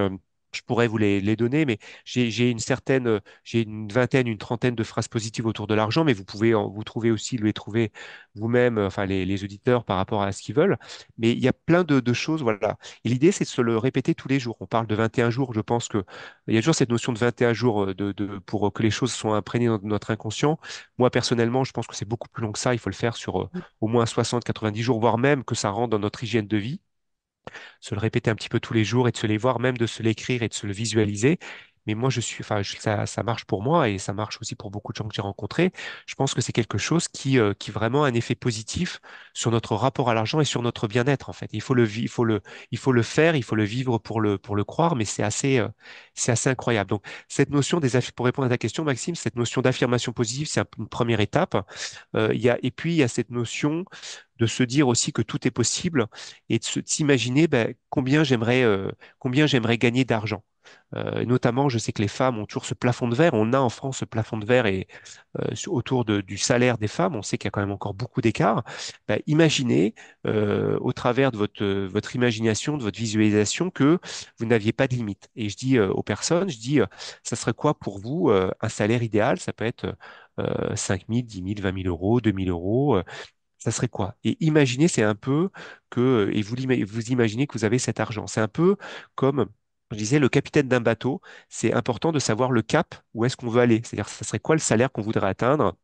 je pourrais vous les, donner, mais j'ai une certaine, euh, j'ai une vingtaine, une trentaine de phrases positives autour de l'argent, mais vous pouvez vous trouver aussi, les trouver vous-même, euh, enfin les, auditeurs par rapport à ce qu'ils veulent. Mais il y a plein de, choses, voilà. Et l'idée, c'est de se le répéter tous les jours. On parle de 21 jours, je pense que il y a toujours cette notion de 21 jours euh, pour que les choses soient imprégnées dans notre inconscient. Moi, personnellement, je pense que c'est beaucoup plus long que ça. Il faut le faire sur mmh. au moins 60, 90 jours, voire même que ça rentre dans notre hygiène de vie se le répéter un petit peu tous les jours et de se les voir, même de se l'écrire et de se le visualiser mais moi, je suis, enfin, ça, marche pour moi et ça marche aussi pour beaucoup de gens que j'ai rencontrés. Je pense que c'est quelque chose qui, euh, qui vraiment a un effet positif sur notre rapport à l'argent et sur notre bien-être, en fait. Il faut le, il faut le, il faut le faire, il faut le vivre pour le, pour le croire, mais c'est assez, euh, c'est assez incroyable. Donc, cette notion des pour répondre à ta question, Maxime, cette notion d'affirmation positive, c'est une première étape. Euh, il y a, et puis, il y a cette notion de se dire aussi que tout est possible et de s'imaginer ben, combien j'aimerais combien j'aimerais gagner d'argent. Euh, notamment, je sais que les femmes ont toujours ce plafond de verre. On a en France ce plafond de verre et euh, autour du salaire des femmes, on sait qu'il y a quand même encore beaucoup d'écarts bah, imaginez, euh, au travers de votre, votre imagination, de votre visualisation, que vous n'aviez pas de limite. Et je dis aux personnes, je dis, ça serait quoi pour vous un salaire idéal Ça peut être 5 000, 10 000, 20 000 euros, 2 000 euros ça serait quoi Et imaginez, c'est un peu que, et vous, vous imaginez que vous avez cet argent. C'est un peu comme je disais, le capitaine d'un bateau, c'est important de savoir le cap, où est-ce qu'on veut aller. C'est-à-dire, ce serait quoi le salaire qu'on voudrait atteindre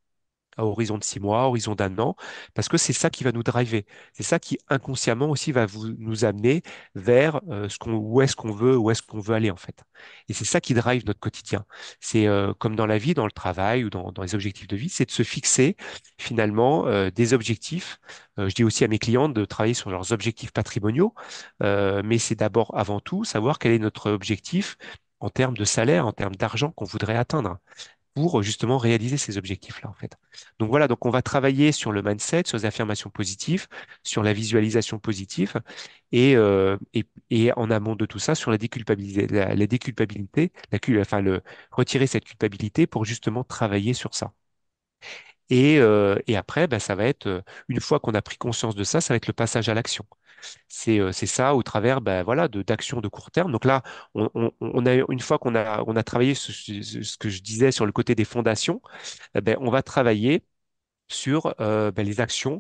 à horizon de six mois, horizon d'un an, parce que c'est ça qui va nous driver. C'est ça qui inconsciemment aussi va vous, nous amener vers euh, ce qu'on, où est-ce qu'on veut, où est-ce qu'on veut aller en fait. Et c'est ça qui drive notre quotidien. C'est euh, comme dans la vie, dans le travail ou dans, les objectifs de vie, c'est de se fixer finalement euh, des objectifs. je dis aussi à mes clients de travailler sur leurs objectifs patrimoniaux, mais c'est d'abord avant tout savoir quel est notre objectif en termes de salaire, en termes d'argent qu'on voudrait atteindre pour euh, justement réaliser ces objectifs-là, en fait. Donc voilà, donc on va travailler sur le mindset, sur les affirmations positives, sur la visualisation positive, et, euh, et, en amont de tout ça, sur la déculpabilité, la, la déculpabilité, la, enfin le, retirer cette culpabilité pour justement travailler sur ça. Euh, et, après, ben ça va être, euh, une fois qu'on a pris conscience de ça, ça va être le passage à l'action. C'est euh, ça au travers ben, voilà, d'actions de, de court terme. Donc là, on, a, une fois qu'on a, on a travaillé ce, que je disais sur le côté des fondations, eh ben, on va travailler sur euh, ben, les actions,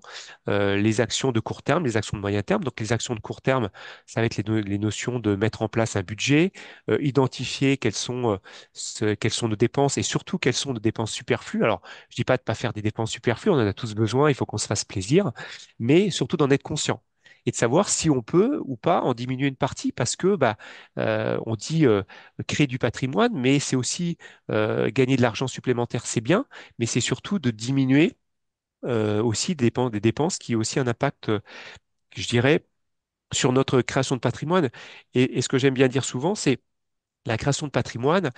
euh, les actions de court terme, les actions de moyen terme. Donc les actions de court terme, ça va être les, notions de mettre en place un budget, euh, identifier quelles sont, sont nos dépenses et surtout quelles sont nos dépenses superflues. Alors je ne dis pas de ne pas faire des dépenses superflues, on en a tous besoin, il faut qu'on se fasse plaisir, mais surtout d'en être conscient et de savoir si on peut ou pas en diminuer une partie parce que bah, on dit créer du patrimoine, mais c'est aussi gagner de l'argent supplémentaire, c'est bien, mais c'est surtout de diminuer euh, aussi des, dépenses qui ont aussi un impact, euh, je dirais, sur notre création de patrimoine. Et, ce que j'aime bien dire souvent, c'est la création de patrimoine,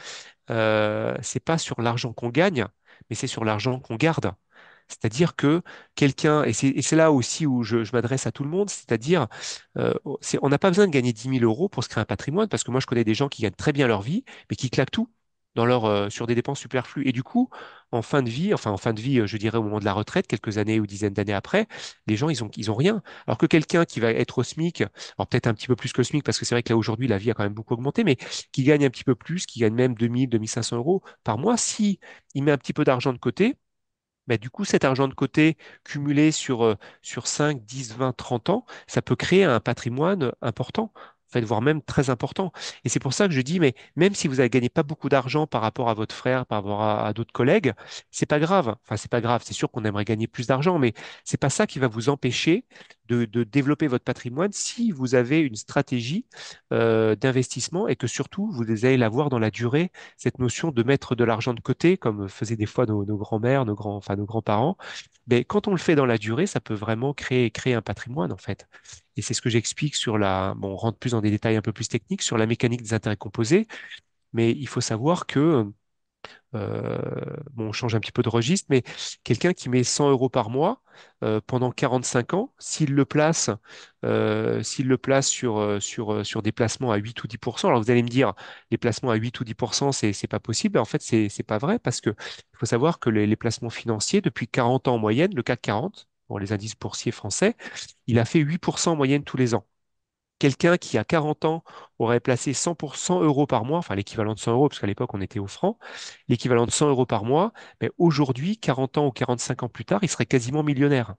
euh, ce n'est pas sur l'argent qu'on gagne, mais c'est sur l'argent qu'on garde. C'est-à-dire que quelqu'un, et c'est là aussi où je, m'adresse à tout le monde, c'est-à-dire euh, on n'a pas besoin de gagner 10 000 euros pour se créer un patrimoine, parce que moi je connais des gens qui gagnent très bien leur vie, mais qui claquent tout euh, sur des dépenses superflues. Et du coup, en fin de vie, enfin en fin de vie, euh, je dirais au moment de la retraite, quelques années ou dizaines d'années après, les gens, ils ont, ils ont rien. Alors que quelqu'un qui va être au SMIC, alors peut-être un petit peu plus que le SMIC, parce que c'est vrai que là aujourd'hui, la vie a quand même beaucoup augmenté, mais qui gagne un petit peu plus, qui gagne même 2000, 2500 euros par mois, si il met un petit peu d'argent de côté, bah, du coup, cet argent de côté cumulé sur, euh, sur 5, 10, 20, 30 ans, ça peut créer un patrimoine important voire même très important. Et c'est pour ça que je dis, mais même si vous n'avez gagné pas beaucoup d'argent par rapport à votre frère, par rapport à, à d'autres collègues, c'est pas grave. Enfin, c'est pas grave. C'est sûr qu'on aimerait gagner plus d'argent, mais c'est pas ça qui va vous empêcher de, développer votre patrimoine si vous avez une stratégie euh, d'investissement et que surtout vous allez l'avoir dans la durée, cette notion de mettre de l'argent de côté, comme faisaient des fois nos, grands-mères, nos, grands, enfin nos grands-parents. Mais ben, quand on le fait dans la durée, ça peut vraiment créer, créer un patrimoine en fait. Et c'est ce que j'explique sur la, on rentre plus dans des détails un peu plus techniques, sur la mécanique des intérêts composés. Mais il faut savoir que euh, bon, on change un petit peu de registre, mais quelqu'un qui met 100 euros par mois euh, pendant 45 ans, s'il le place, euh, s'il le place sur, sur, sur des placements à 8 ou 10 alors vous allez me dire, les placements à 8 ou 10 c'est, n'est pas possible. En fait, c'est, n'est pas vrai parce que faut savoir que les, placements financiers, depuis 40 ans en moyenne, le CAC 40, les indices boursiers français, il a fait 8 en moyenne tous les ans quelqu'un qui, à 40 ans, aurait placé 100 euros par mois, enfin l'équivalent de 100 euros, parce qu'à l'époque, on était au franc, l'équivalent de 100 euros par mois, mais aujourd'hui, 40 ans ou 45 ans plus tard, il serait quasiment millionnaire.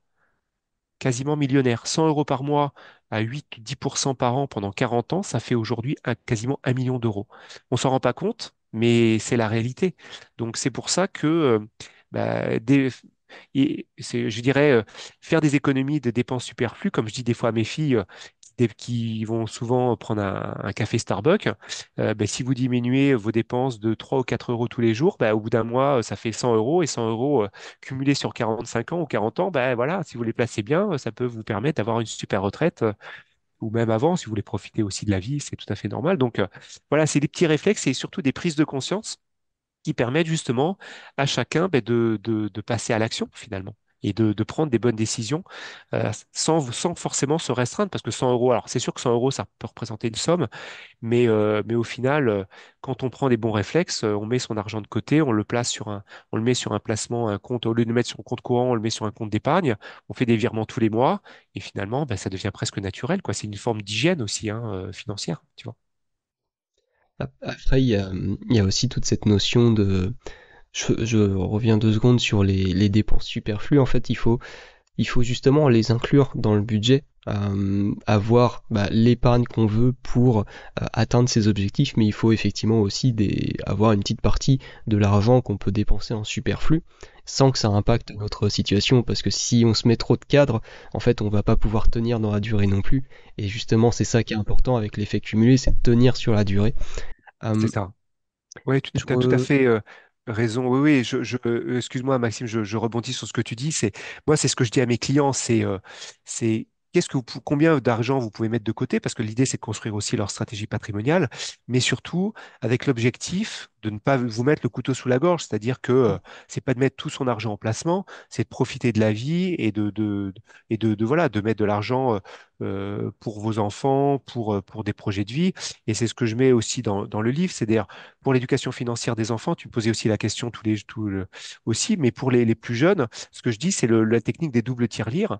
Quasiment millionnaire. 100 euros par mois à 8-10% par an pendant 40 ans, ça fait aujourd'hui quasiment 1 million d'euros. On s'en rend pas compte, mais c'est la réalité. Donc c'est pour ça que euh, bah, je dirais, euh, faire des économies de dépenses superflues, comme je dis des fois à mes filles, euh, qui vont souvent prendre un, café Starbucks, euh, ben, si vous diminuez vos dépenses de 3 ou 4 euros tous les jours, ben, au bout d'un mois, ça fait 100 euros. Et 100 euros euh, cumulés sur 45 ans ou 40 ans, ben, voilà, si vous les placez bien, euh, ça peut vous permettre d'avoir une super retraite. ou même avant, si vous voulez profiter aussi de la vie, c'est tout à fait normal. Donc voilà, c'est des petits réflexes et surtout des prises de conscience qui permettent justement à chacun ben, de passer à l'action finalement et de, prendre des bonnes décisions euh, sans, sans forcément se restreindre, parce que 100 euros, alors c'est sûr que 100 euros, ça peut représenter une somme, mais, euh, mais au final, euh, quand on prend des bons réflexes, on met son argent de côté, on le place sur on le met sur un placement, un compte, au lieu de le mettre sur un compte courant, on le met sur un compte d'épargne, on fait des virements tous les mois, et finalement, ben, ça devient presque naturel, quoi. C'est une forme d'hygiène aussi hein, financière, tu vois.
Après, il y a aussi toute cette notion de je, reviens deux secondes sur les, dépenses superflues. En fait, il faut, il faut justement les inclure dans le budget, euh, avoir bah, l'épargne qu'on veut pour euh, atteindre ses objectifs, mais il faut effectivement aussi des, avoir une petite partie de l'argent qu'on peut dépenser en superflu sans que ça impacte notre situation parce que si on se met trop de cadre, en fait, on va pas pouvoir tenir dans la durée non plus. Et justement, c'est ça qui est important avec l'effet cumulé, c'est de tenir sur la durée. Euh, c'est ça. Oui, tout, tout, à fait.
Raison, oui, oui, je, euh, excuse-moi Maxime, je, rebondis sur ce que tu dis. C'est moi, c'est ce que je dis à mes clients, c'est euh, c'est qu'est-ce que vous, combien d'argent vous pouvez mettre de côté, parce que l'idée c'est de construire aussi leur stratégie patrimoniale, mais surtout avec l'objectif de ne pas vous mettre le couteau sous la gorge, c'est-à-dire que euh, c'est pas de mettre tout son argent en placement, c'est de profiter de la vie et de, de et de, voilà de mettre de l'argent euh, euh, pour vos enfants, pour pour des projets de vie, et c'est ce que je mets aussi dans, dans le livre, c'est-à-dire pour l'éducation financière des enfants, tu posais aussi la question tous les tous aussi, mais pour les, plus jeunes, ce que je dis c'est la technique des doubles tiers-lires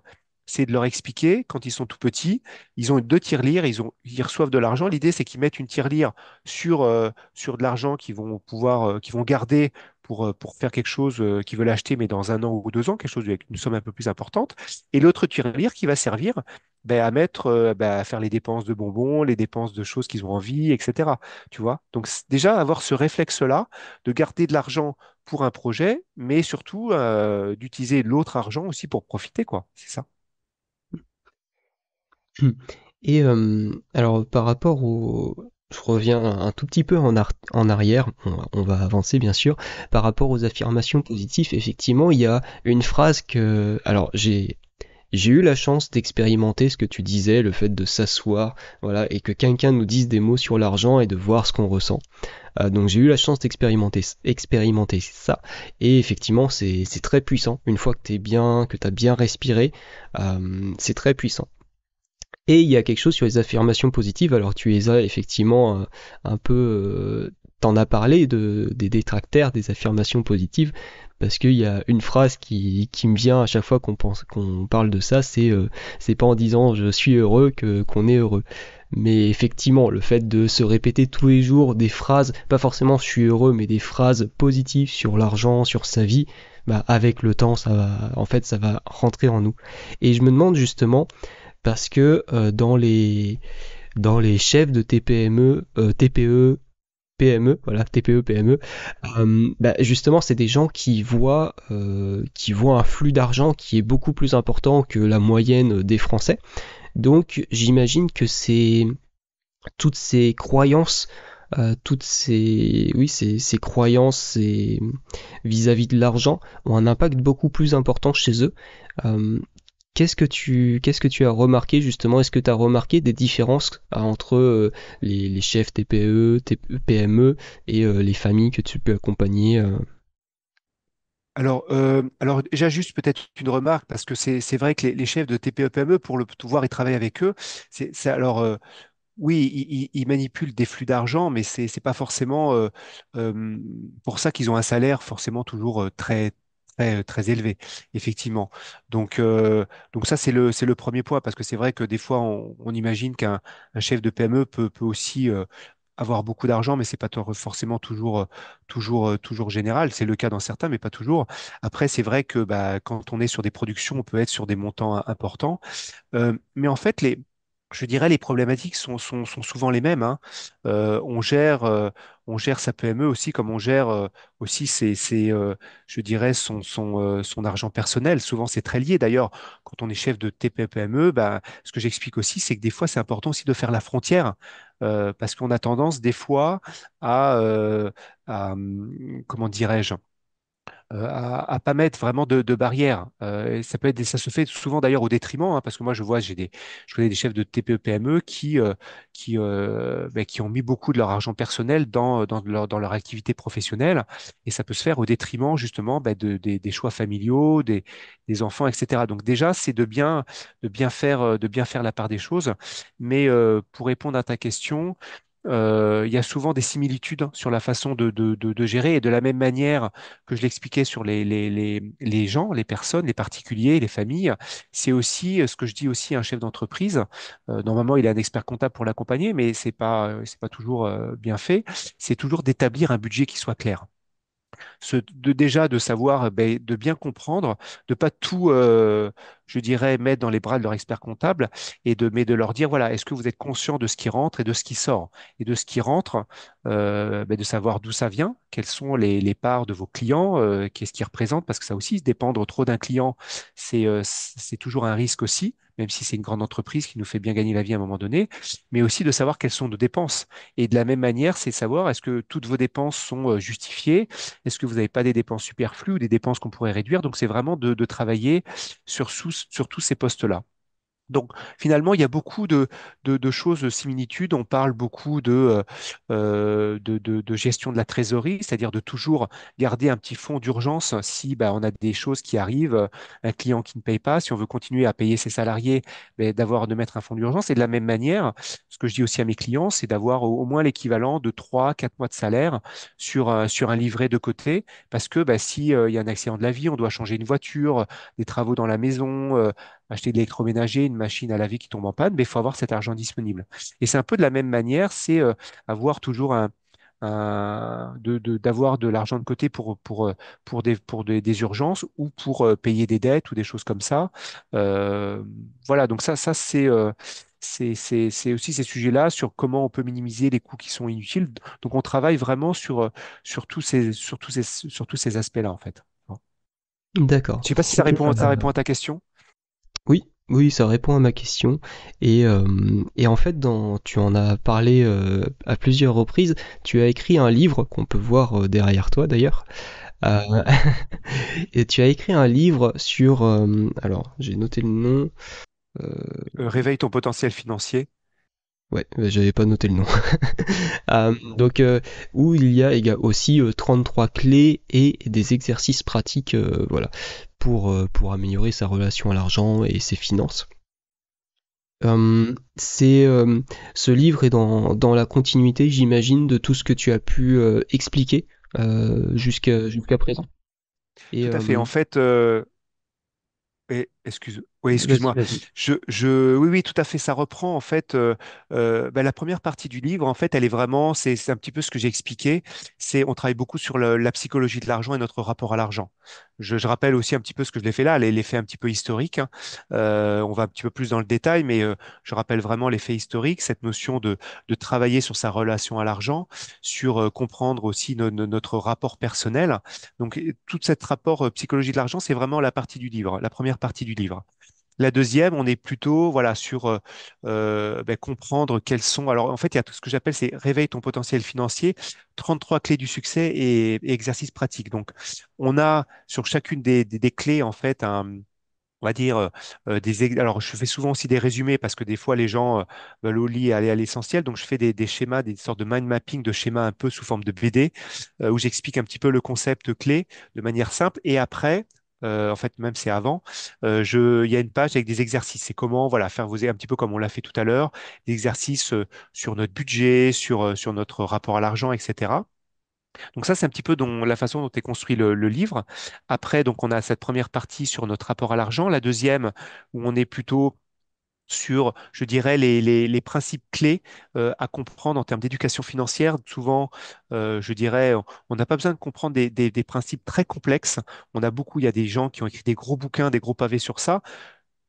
c'est de leur expliquer quand ils sont tout petits, ils ont deux tirelires, ils, ont, ils reçoivent de l'argent. L'idée, c'est qu'ils mettent une tirelire sur, euh, sur de l'argent qu'ils vont pouvoir, euh, qu'ils vont garder pour, euh, pour faire quelque chose qu'ils veulent acheter, mais dans un an ou deux ans, quelque chose avec une somme un peu plus importante. Et l'autre tirelire qui va servir ben, à mettre, ben, à faire les dépenses de bonbons, les dépenses de choses qu'ils ont envie, etc. Tu vois Donc déjà avoir ce réflexe-là de garder de l'argent pour un projet, mais surtout d'utiliser l'autre argent aussi pour profiter, quoi. C'est ça.
Et euh, alors par rapport au... Je reviens un tout petit peu en, en arrière, on, va avancer bien sûr. Par rapport aux affirmations positives, effectivement, il y a une phrase que... Alors j'ai... J'ai eu la chance d'expérimenter ce que tu disais, le fait de s'asseoir, voilà, et que quelqu'un nous dise des mots sur l'argent et de voir ce qu'on ressent. Euh, donc j'ai eu la chance d'expérimenter expérimenter ça. Et effectivement, c'est très puissant. Une fois que t'es bien, que t'as bien respiré, euh, c'est très puissant. Et il y a quelque chose sur les affirmations positives. Alors tu es as effectivement euh, un peu euh, t'en as parlé des détracteurs, des affirmations positives parce qu'il y a une phrase qui, me vient à chaque fois qu'on pense qu'on parle de ça c'est euh, c'est pas en disant je suis heureux qu'on est heureux mais effectivement le fait de se répéter tous les jours des phrases pas forcément je suis heureux mais des phrases positives sur l'argent sur sa vie bah avec le temps ça va en fait ça va rentrer en nous et je me demande justement parce que euh, dans, les, dans les chefs de TPME, euh, TPE, PME, voilà, TPE, PME, euh, bah, justement, c'est des gens qui voient, qui voient un flux d'argent qui est beaucoup plus important que la moyenne des Français. Donc, j'imagine que c'est toutes ces croyances, euh, toutes ces, oui, ces, ces croyances vis-à-vis -vis de l'argent ont un impact beaucoup plus important chez eux. Qu'est-ce que tu qu'est-ce que tu as remarqué justement Est-ce que tu as remarqué des différences euh, entre euh, les, chefs TPE, TPE PME et euh, les familles que tu peux accompagner
Alors, alors j'ajuste peut-être une remarque parce que c'est vrai que les, chefs de TPE PME pour le pouvoir y travailler avec eux, c'est alors oui, ils, manipulent des flux d'argent, mais c'est n'est pas forcément pour ça qu'ils ont un salaire forcément toujours très euh, très, élevé, effectivement. Donc, euh, donc ça, c'est le, c'est le premier point, parce que c'est vrai que des fois, on, imagine qu'un chef de PME peut, aussi euh, avoir beaucoup d'argent, mais c'est pas forcément toujours, toujours, toujours général. C'est le cas dans certains, mais pas toujours. Après, c'est vrai que bah, quand on est sur des productions, on peut être sur des montants importants. mais en fait, les, je dirais les problématiques sont, souvent les mêmes. Hein. Euh, on gère, euh, on gère sa PME aussi comme on gère euh, aussi je dirais son, argent personnel. Souvent, c'est très lié. D'ailleurs, quand on est chef de TPPME, ben, ce que j'explique aussi, c'est que des fois, c'est important aussi de faire la frontière parce qu'on a tendance des fois à, hum, comment dirais-je, à, ne pas mettre vraiment de, de barrières. Euh, ça peut être, ça se fait souvent d'ailleurs au détriment, hein, parce que moi je vois, j'ai des, je connais des chefs de TPE PME qui euh, qui euh, bah, qui ont mis beaucoup de leur argent personnel dans euh, dans leur dans leur activité professionnelle, et ça peut se faire au détriment justement bah, de, des, des, choix familiaux, des, des enfants, etc. Donc déjà c'est de bien de bien faire euh, de bien faire la part des choses. Mais pour répondre à ta question, euh, il y a souvent des similitudes sur la façon de, gérer. Et de la même manière que je l'expliquais sur les, gens, les personnes, les particuliers, les familles, c'est aussi euh, ce que je dis aussi à un chef d'entreprise. Euh, normalement, il a un expert comptable pour l'accompagner, mais c'est pas, c'est pas toujours bien fait. C'est toujours d'établir un budget qui soit clair de, déjà de savoir, euh, ben, de bien comprendre, de pas tout, euh, je dirais, mettre dans les bras de leur expert comptable, et de, mais de leur dire, voilà, est-ce que vous êtes conscient de ce qui rentre et de ce qui sort Et de ce qui rentre, euh, ben, de savoir d'où ça vient, quelles sont les, parts de vos clients, qu'est-ce qu'ils représentent, parce que ça aussi, dépendre trop d'un client, c'est toujours un risque aussi, même si c'est une grande entreprise qui nous fait bien gagner la vie à un moment donné, mais aussi de savoir quelles sont nos dépenses. Et de la même manière, c'est savoir est-ce que toutes vos dépenses sont euh, justifiées, est-ce que vous n'avez pas des dépenses superflues ou des dépenses qu'on pourrait réduire. Donc c'est vraiment de, travailler sur tous ces postes-là. Donc finalement, il y a beaucoup de, choses de similitudes. On parle beaucoup euh, euh, de, gestion de la trésorerie, c'est-à-dire de toujours garder un petit fonds d'urgence si bah, on a des choses qui arrivent, un client qui ne paye pas, si on veut continuer à payer ses salariés, ben, d'avoir de mettre un fonds d'urgence. Et de la même manière, ce que je dis aussi à mes clients, c'est d'avoir au, moins l'équivalent de trois, quatre mois de salaire sur, euh, un livret de côté, parce que s'il bah, si, y a un accident de la vie, on doit changer une voiture, des travaux dans la maison, acheter de l'électroménager, une machine à laver qui tombe en panne, mais il faut avoir cet argent disponible. Et c'est un peu de la même manière, c'est euh, avoir toujours un, d'avoir de, l'argent de côté pour, pour, euh, pour, des, pour des, urgences ou pour euh, payer des dettes ou des choses comme ça. voilà, donc ça, ça c'est c'est aussi ces sujets-là sur comment on peut minimiser les coûts qui sont inutiles. Donc on travaille vraiment sur, sur tous ces, sur ces, ces aspects-là en fait.
D'accord. Je ne sais pas si ça répond, ça répond à ta question. Oui, oui, ça répond à ma question. Et, euh, en fait, dans, tu en as parlé euh, à plusieurs reprises. Tu as écrit un livre qu'on peut voir euh, derrière toi d'ailleurs. et tu as écrit un livre sur. alors, j'ai noté le nom. Réveille
ton potentiel financier.
Ouais, j'avais pas noté le nom. Euh, donc euh, où il y a, aussi 33 euh, clés et des exercices pratiques voilà, pour, pour améliorer sa relation à l'argent et ses finances. c'est ce livre est dans, dans la continuité, j'imagine, de tout ce que tu as pu expliquer jusqu'à jusqu'à présent. tout à fait. En
fait, excuse, oui, excuse-moi. Je, je, oui, oui, tout à fait. Ça reprend en fait euh, euh, bah, la première partie du livre. En fait, elle est vraiment, c'est un petit peu ce que j'ai expliqué. C'est on travaille beaucoup sur la psychologie de l'argent et notre rapport à l'argent. Je, rappelle aussi un petit peu ce que je l'ai fait là, l'effet un petit peu historique. Hein. Euh, on va un petit peu plus dans le détail, mais euh, je rappelle vraiment l'effet historique, cette notion de, travailler sur sa relation à l'argent, sur euh, comprendre aussi notre rapport personnel. Donc, tout cet rapport psychologie de l'argent, c'est vraiment la partie du livre, la première partie du livre. La deuxième, on est plutôt voilà sur euh, euh, ben, comprendre quels sont. Alors en fait, il y a tout ce que j'appelle c'est réveille ton potentiel financier, 33 clés du succès et, exercices pratiques. Donc on a sur chacune des, clés en fait un, on va dire euh, des alors je fais souvent aussi des résumés parce que des fois les gens veulent au lit aller à l'essentiel donc je fais des, schémas des sortes de mind mapping de schémas un peu sous forme de BD où j'explique un petit peu le concept clé de manière simple et après euh, en fait, même c'est avant. Euh, je, il y a une page avec des exercices. C'est comment, voilà, faire vos, un petit peu comme on l'a fait tout à l'heure, des exercices euh, sur notre budget, sur, sur notre rapport à l'argent, etc. Donc ça, c'est un petit peu dont, la façon dont est construit le, le, livre. Après, donc on a cette première partie sur notre rapport à l'argent, la deuxième où on est plutôt sur, je dirais, les, principes clés euh, à comprendre en termes d'éducation financière. Souvent, euh, je dirais, on n'a pas besoin de comprendre des, principes très complexes. On a beaucoup, il y a des gens qui ont écrit des gros bouquins, des gros pavés sur ça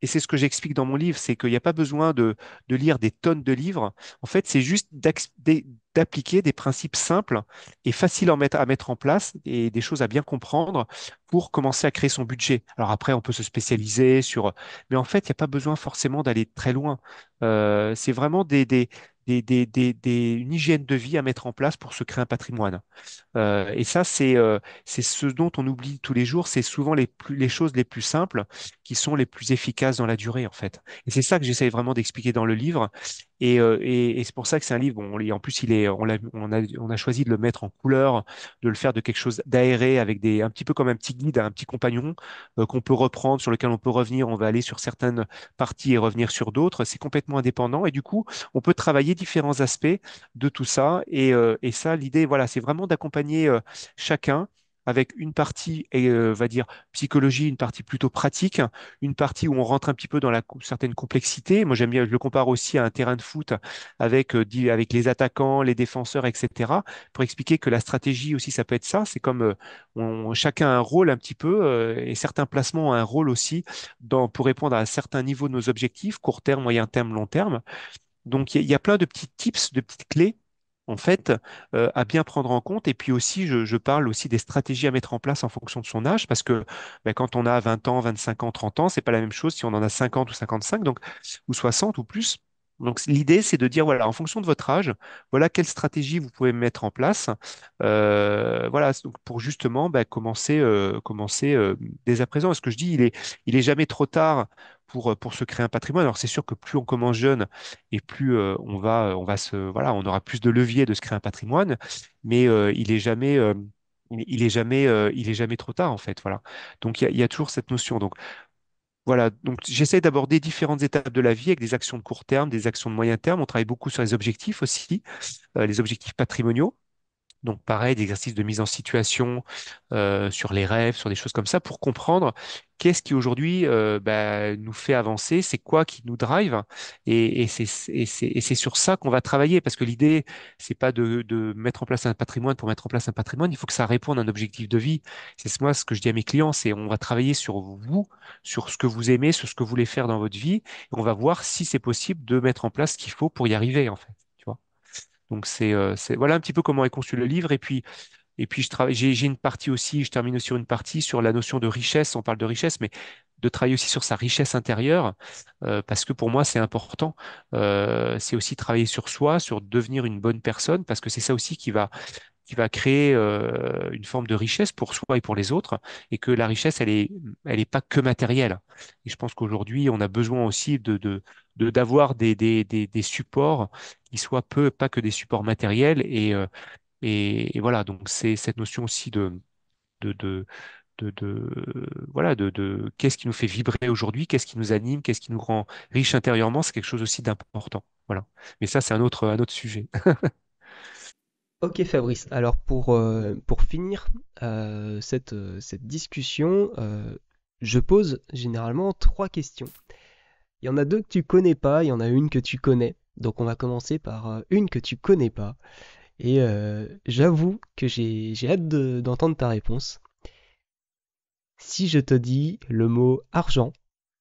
et c'est ce que j'explique dans mon livre, c'est qu'il n'y a pas besoin de, lire des tonnes de livres. En fait, c'est juste d'appliquer des principes simples et faciles à mettre, en place et des choses à bien comprendre pour commencer à créer son budget. Alors après, on peut se spécialiser sur... Mais en fait, il n'y a pas besoin forcément d'aller très loin. Euh, c'est vraiment des, des, des, une hygiène de vie à mettre en place pour se créer un patrimoine. Euh, et ça, c'est euh, c'est ce dont on oublie tous les jours. C'est souvent les, les choses les plus simples qui sont les plus efficaces dans la durée, en fait. Et c'est ça que j'essaye vraiment d'expliquer dans le livre. Euh, et, c'est pour ça que c'est un livre, en plus, il est, on, a, on, a, choisi de le mettre en couleur, de le faire de quelque chose d'aéré, avec des, un petit peu comme un petit guide, un petit compagnon euh, qu'on peut reprendre, sur lequel on peut revenir. On va aller sur certaines parties et revenir sur d'autres. C'est complètement indépendant. Et du coup, on peut travailler différents aspects de tout ça. Et, euh, ça, l'idée, voilà, c'est vraiment d'accompagner chacun avec une partie, et, euh, va dire, psychologie, une partie plutôt pratique, une partie où on rentre un petit peu dans la certaine complexité. Moi, j'aime bien, je le compare aussi à un terrain de foot avec, euh, avec les attaquants, les défenseurs, etc., pour expliquer que la stratégie aussi, ça peut être ça. C'est comme euh, chacun a un rôle un petit peu, et certains placements ont un rôle aussi dans, pour répondre à certains niveaux de nos objectifs, court terme, moyen terme, long terme. Donc, il y, a plein de petits tips, de petites clés en fait, euh, à bien prendre en compte. Et puis aussi, je, parle aussi des stratégies à mettre en place en fonction de son âge, parce que ben, quand on a 20 ans, 25 ans, 30 ans, c'est pas la même chose si on en a 50 ou 55, donc, ou 60 ou plus. Donc l'idée, c'est de dire, voilà, en fonction de votre âge, voilà quelle stratégie vous pouvez mettre en place, euh, voilà, donc pour justement ben, commencer, euh, commencer dès à présent. est ce que je dis, il est, il est jamais trop tard euh, pour, se créer un patrimoine. Alors c'est sûr que plus on commence jeune et plus euh, on va, euh, on va se, voilà, on aura plus de levier de se créer un patrimoine, mais il est jamais, il est jamais, il est jamais trop tard en fait, voilà. Donc il y, y, a toujours cette notion. Donc voilà, donc j'essaie d'aborder différentes étapes de la vie avec des actions de court terme, des actions de moyen terme. On travaille beaucoup sur les objectifs aussi, les objectifs patrimoniaux. Donc pareil, des exercices de mise en situation euh, sur les rêves, sur des choses comme ça, pour comprendre qu'est-ce qui aujourd'hui euh, bah, nous fait avancer, c'est quoi qui nous drive, et, et c'est sur ça qu'on va travailler, parce que l'idée, c'est pas de, mettre en place un patrimoine pour mettre en place un patrimoine, il faut que ça réponde à un objectif de vie. C'est moi ce que je dis à mes clients, c'est on va travailler sur vous, sur ce que vous aimez, sur ce que vous voulez faire dans votre vie, et on va voir si c'est possible de mettre en place ce qu'il faut pour y arriver en fait. Donc euh, voilà un petit peu comment est conçu le livre. Et puis et puis j'ai une partie aussi, je termine sur une partie sur la notion de richesse. On parle de richesse, mais de travailler aussi sur sa richesse intérieure, euh, parce que pour moi, c'est important. Euh, c'est aussi travailler sur soi, sur devenir une bonne personne, parce que c'est ça aussi qui va qui va créer euh, une forme de richesse pour soi et pour les autres, et que la richesse, elle n'est elle est pas que matérielle. Et je pense qu'aujourd'hui, on a besoin aussi de, d'avoir des, des, des, supports qui soient peu, pas que des supports matériels. Euh, et, et, voilà, donc c'est cette notion aussi de, de, de de, de, voilà de, de qu'est-ce qui nous fait vibrer aujourd'hui, qu'est-ce qui nous anime, qu'est-ce qui nous rend riche intérieurement, c'est quelque chose aussi d'important. Voilà. Mais ça, c'est un autre, un autre sujet.
Ok Fabrice, alors pour, euh, pour finir euh, cette, euh, cette discussion, je pose généralement trois questions. Il y en a deux que tu connais pas, il y en a une que tu connais. Donc on va commencer par une que tu connais pas. Et j'avoue que j'ai hâte d'entendre ta réponse. Si je te dis le mot argent,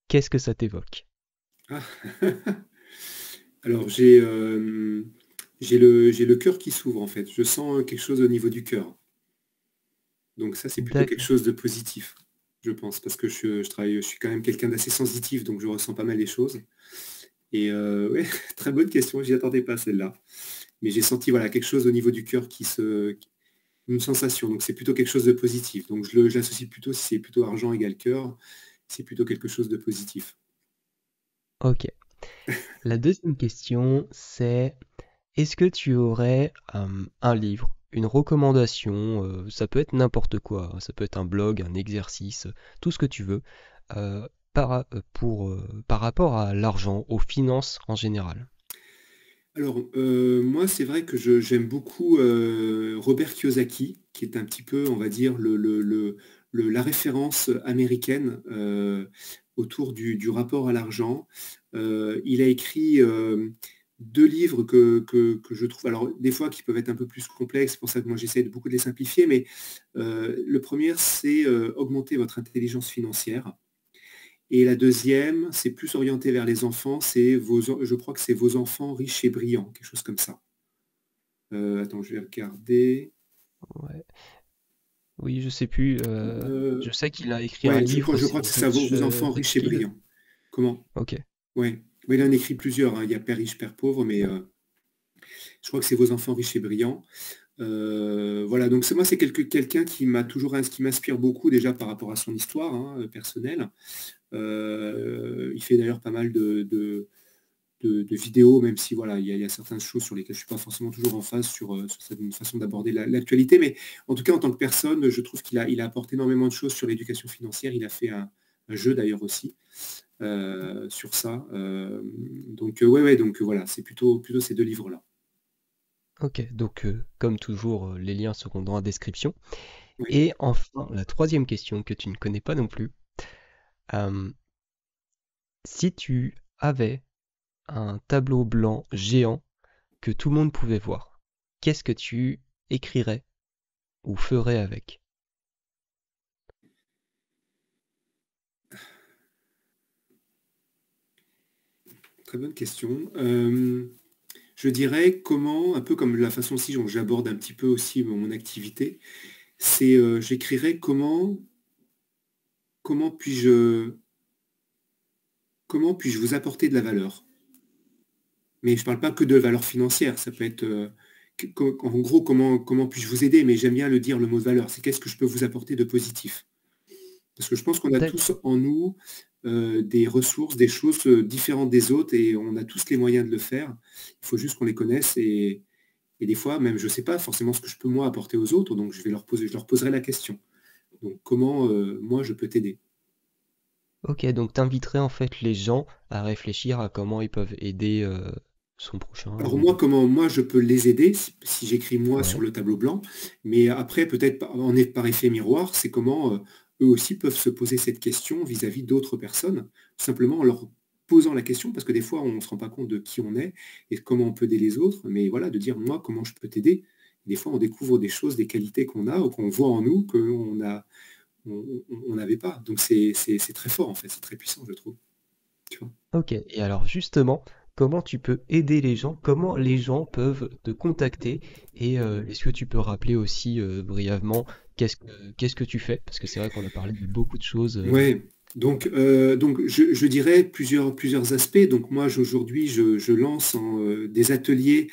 qu'est-ce que ça t'évoque
ah. Alors j'ai j'ai le, j'ai cœur qui s'ouvre en fait. Je sens quelque chose au niveau du cœur. Donc ça, c'est plutôt quelque chose de positif, je pense, parce que je, travaille, je suis quand même quelqu'un d'assez sensitif, donc je ressens pas mal les choses. Et euh, ouais, très bonne question, j'y attendais pas celle-là. Mais j'ai senti voilà, quelque chose au niveau du cœur qui se. une sensation. Donc c'est plutôt quelque chose de positif. Donc je l'associe plutôt, si c'est plutôt argent égal cœur, c'est plutôt quelque chose de positif.
Ok. La deuxième question, c'est est-ce que tu aurais, un livre, une recommandation, ça peut être n'importe quoi, hein, ça peut être un blog, un exercice, tout ce que tu veux, par pour, par rapport à l'argent, aux finances en général?
Alors, moi, c'est vrai que j'aime beaucoup, Robert Kiyosaki, qui est un petit peu, on va dire, la référence, américaine, autour du rapport à l'argent. il a écrit, deux livres que, je trouve, alors des fois qui peuvent être un peu plus complexes, c'est pour ça que moi j'essaie de beaucoup de les simplifier, mais euh, le premier c'est euh, Augmenter votre intelligence financière. Et la deuxième, c'est plus orienté vers les enfants, c'est vos, je crois que c'est vos enfants riches et brillants, quelque chose comme ça. Euh, attends, je vais regarder.
Oui, je sais plus. je sais qu'il a écrit un livre. je crois que c'est ça, vos, vos enfants riches et brillants. Comment Ok.
Oui il en écrit plusieurs. Hein. Il y a Père riche, Père pauvre, mais euh, je crois que c'est Vos enfants riches et brillants. Euh, voilà, donc moi, c'est quelqu'un qui m'a toujours, hein, qui m'inspire beaucoup déjà par rapport à son histoire hein, euh, personnelle. il fait d'ailleurs pas mal de, vidéos, même si voilà, il y, a, certaines choses sur lesquelles je ne suis pas forcément toujours en phase sur, une façon d'aborder l'actualité. mais en tout cas, en tant que personne, je trouve qu'il a, apporté énormément de choses sur l'éducation financière. Il a fait un jeu d'ailleurs aussi. Euh, sur ça. Euh, donc euh, ouais, ouais, donc voilà, c'est plutôt, plutôt ces deux livres-là.
Ok, donc comme toujours, les liens seront dans la description. Et enfin, la troisième question que tu ne connais pas non plus. si tu avais un tableau blanc géant que tout le monde pouvait voir, qu'est-ce que tu écrirais ou ferais avec
Très bonne question. Euh, je dirais comment, un peu comme la façon si j'aborde un petit peu aussi mon, activité, c'est euh, j'écrirais comment comment puis-je comment puis-je vous apporter de la valeur. Mais je ne parle pas que de valeur financière, ça peut être euh, en gros comment comment puis-je vous aider, mais j'aime bien le dire le mot de valeur, c'est qu'est-ce que je peux vous apporter de positif. Parce que je pense qu'on a tous en nous euh, des ressources, des choses euh, différentes des autres et on a tous les moyens de le faire. Il faut juste qu'on les connaisse et, des fois, même je ne sais pas forcément ce que je peux moi apporter aux autres, donc je vais leur poser, je leur poserai la question. Donc comment euh, moi je peux t'aider
Ok, donc tu inviterais, en fait les gens à réfléchir à comment ils peuvent aider son prochain. Alors moi,
comment moi je peux les aider si, j'écris moi sur le tableau blanc, mais après peut-être en par effet miroir, c'est comment eux aussi peuvent se poser cette question vis-à-vis d'autres personnes, simplement en leur posant la question, parce que des fois, on ne se rend pas compte de qui on est et comment on peut aider les autres, mais voilà, de dire moi, comment je peux t'aider. Des fois, on découvre des choses, des qualités qu'on a ou qu'on voit en nous qu'on n'avait on, on, pas. Donc, c'est très fort, en fait, c'est très puissant, je trouve.
ok, et alors justement, comment tu peux aider les gens, comment les gens peuvent te contacter et euh, est-ce que tu peux rappeler aussi euh, brièvement qu'est-ce que, qu'est-ce que tu fais Parce que c'est vrai qu'on a parlé de beaucoup de choses. Euh. Oui,
donc, donc je, dirais plusieurs, plusieurs aspects. Donc moi, aujourd'hui, je, lance des ateliers,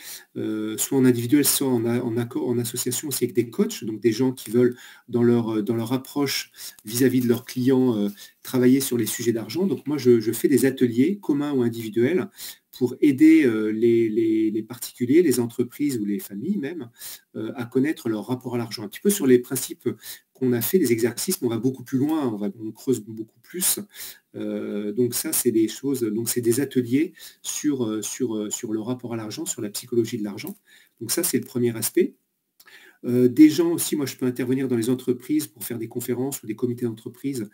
soit en individuel, soit en, accord, en association aussi avec des coachs, donc des gens qui veulent, dans leur, dans leur approche vis-à-vis de leurs clients, travailler sur les sujets d'argent. Donc moi, je, fais des ateliers communs ou individuels pour aider euh, les, particuliers, les entreprises ou les familles même euh, à connaître leur rapport à l'argent. Un petit peu sur les principes qu'on a fait, les exercices, mais on va beaucoup plus loin, on, creuse beaucoup plus. Euh, donc ça, c'est des choses, donc c'est des ateliers sur, sur, sur le rapport à l'argent, sur la psychologie de l'argent. Donc ça, c'est le premier aspect. des gens aussi, moi je peux intervenir dans les entreprises pour faire des conférences ou des comités d'entreprise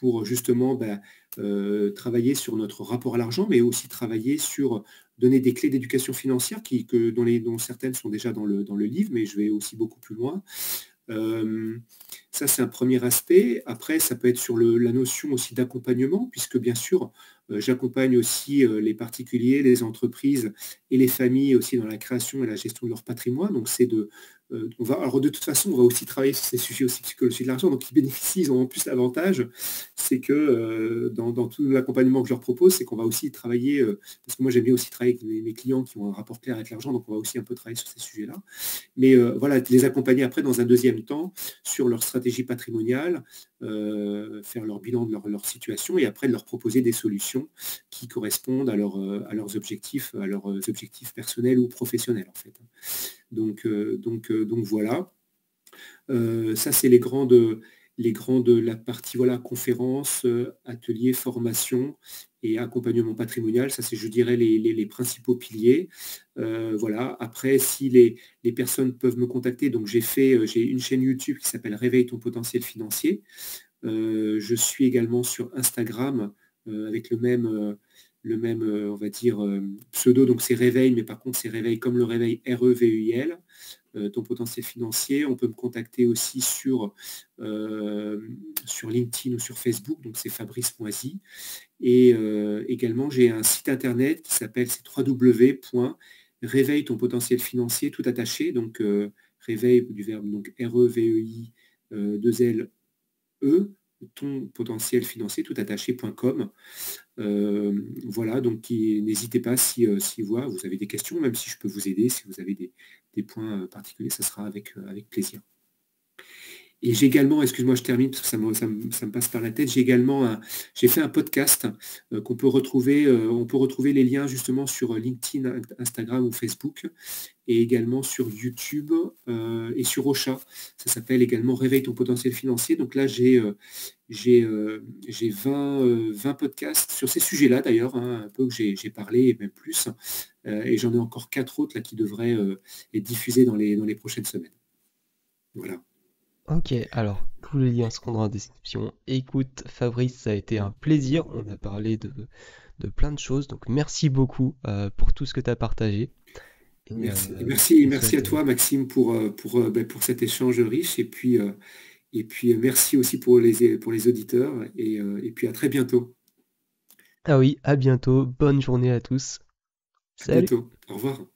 pour justement bah, euh, travailler sur notre rapport à l'argent, mais aussi travailler sur euh, donner des clés d'éducation financière qui, que, dont, les, dont certaines sont déjà dans le, dans le livre, mais je vais aussi beaucoup plus loin. Euh, ça, c'est un premier aspect. Après, ça peut être sur la notion aussi d'accompagnement, puisque bien sûr, j'accompagne aussi les particuliers, les entreprises et les familles aussi dans la création et la gestion de leur patrimoine. Donc, c'est de, alors de toute façon, on va aussi travailler sur ces sujets aussi psychologiques de l'argent. Donc ils bénéficient, ils ont en plus l'avantage, c'est que euh, dans, tout l'accompagnement que je leur propose, c'est qu'on va aussi travailler, euh, parce que moi j'aime bien aussi travailler avec mes, clients qui ont un rapport clair avec l'argent, donc on va aussi un peu travailler sur ces sujets-là. Mais euh, voilà, les accompagner après dans un deuxième temps sur leur stratégie patrimoniale, faire leur bilan de leur, situation et après de leur proposer des solutions qui correspondent à, à leurs objectifs, à leurs objectifs personnels ou professionnels en fait. Donc, euh, donc, euh, donc voilà. Euh, ça, c'est les grandes, les la partie voilà, conférences, ateliers, formation et accompagnement patrimonial. Ça, c'est, je dirais, les, principaux piliers. voilà. Après, si les, personnes peuvent me contacter, donc j'ai fait, j'ai une chaîne YouTube qui s'appelle Réveille ton potentiel financier. je suis également sur Instagram avec le même le même, euh, on va dire, euh, pseudo, donc c'est réveil, mais par contre c'est réveil comme le réveil R-E-V-E-I-L, euh, ton potentiel financier. On peut me contacter aussi sur, sur LinkedIn ou sur Facebook, donc c'est Fabrice Moisy. Et également, j'ai un site internet qui s'appelle www.réveille ton potentiel financier tout attaché, donc réveil du verbe donc R-E-V-E-I, 2 L-E, ton potentiel financier tout attaché.com. Euh, voilà, donc n'hésitez pas si, euh, vous avez des questions, même si je peux vous aider, si vous avez des, points euh, particuliers, ça sera avec, avec plaisir. Et j'ai également, excuse-moi, je termine parce que ça me, passe par la tête, j'ai également j'ai fait un podcast euh, qu'on peut retrouver, euh, on peut retrouver les liens justement sur euh, LinkedIn, Instagram ou Facebook, et également sur YouTube et sur Ocha. Ça s'appelle également Réveille ton potentiel financier. Donc là, j'ai j'ai 20, podcasts sur ces sujets-là d'ailleurs, hein, un peu que j'ai parlé et même plus. et j'en ai encore quatre autres là, qui devraient être diffusés dans les, dans les prochaines semaines.
Voilà. Ok, alors tous les liens seront dans la description. Écoute, Fabrice, ça a été un plaisir. On a parlé de, plein de choses. Donc merci beaucoup euh, pour tout ce que tu as partagé. merci, euh, merci, à toi
Maxime pour, euh, pour, ben, pour, cet échange riche et puis, et puis merci aussi pour les, pour les auditeurs et, puis à très bientôt.
Ah oui, à bientôt. Bonne journée à tous.
À bientôt. Au revoir.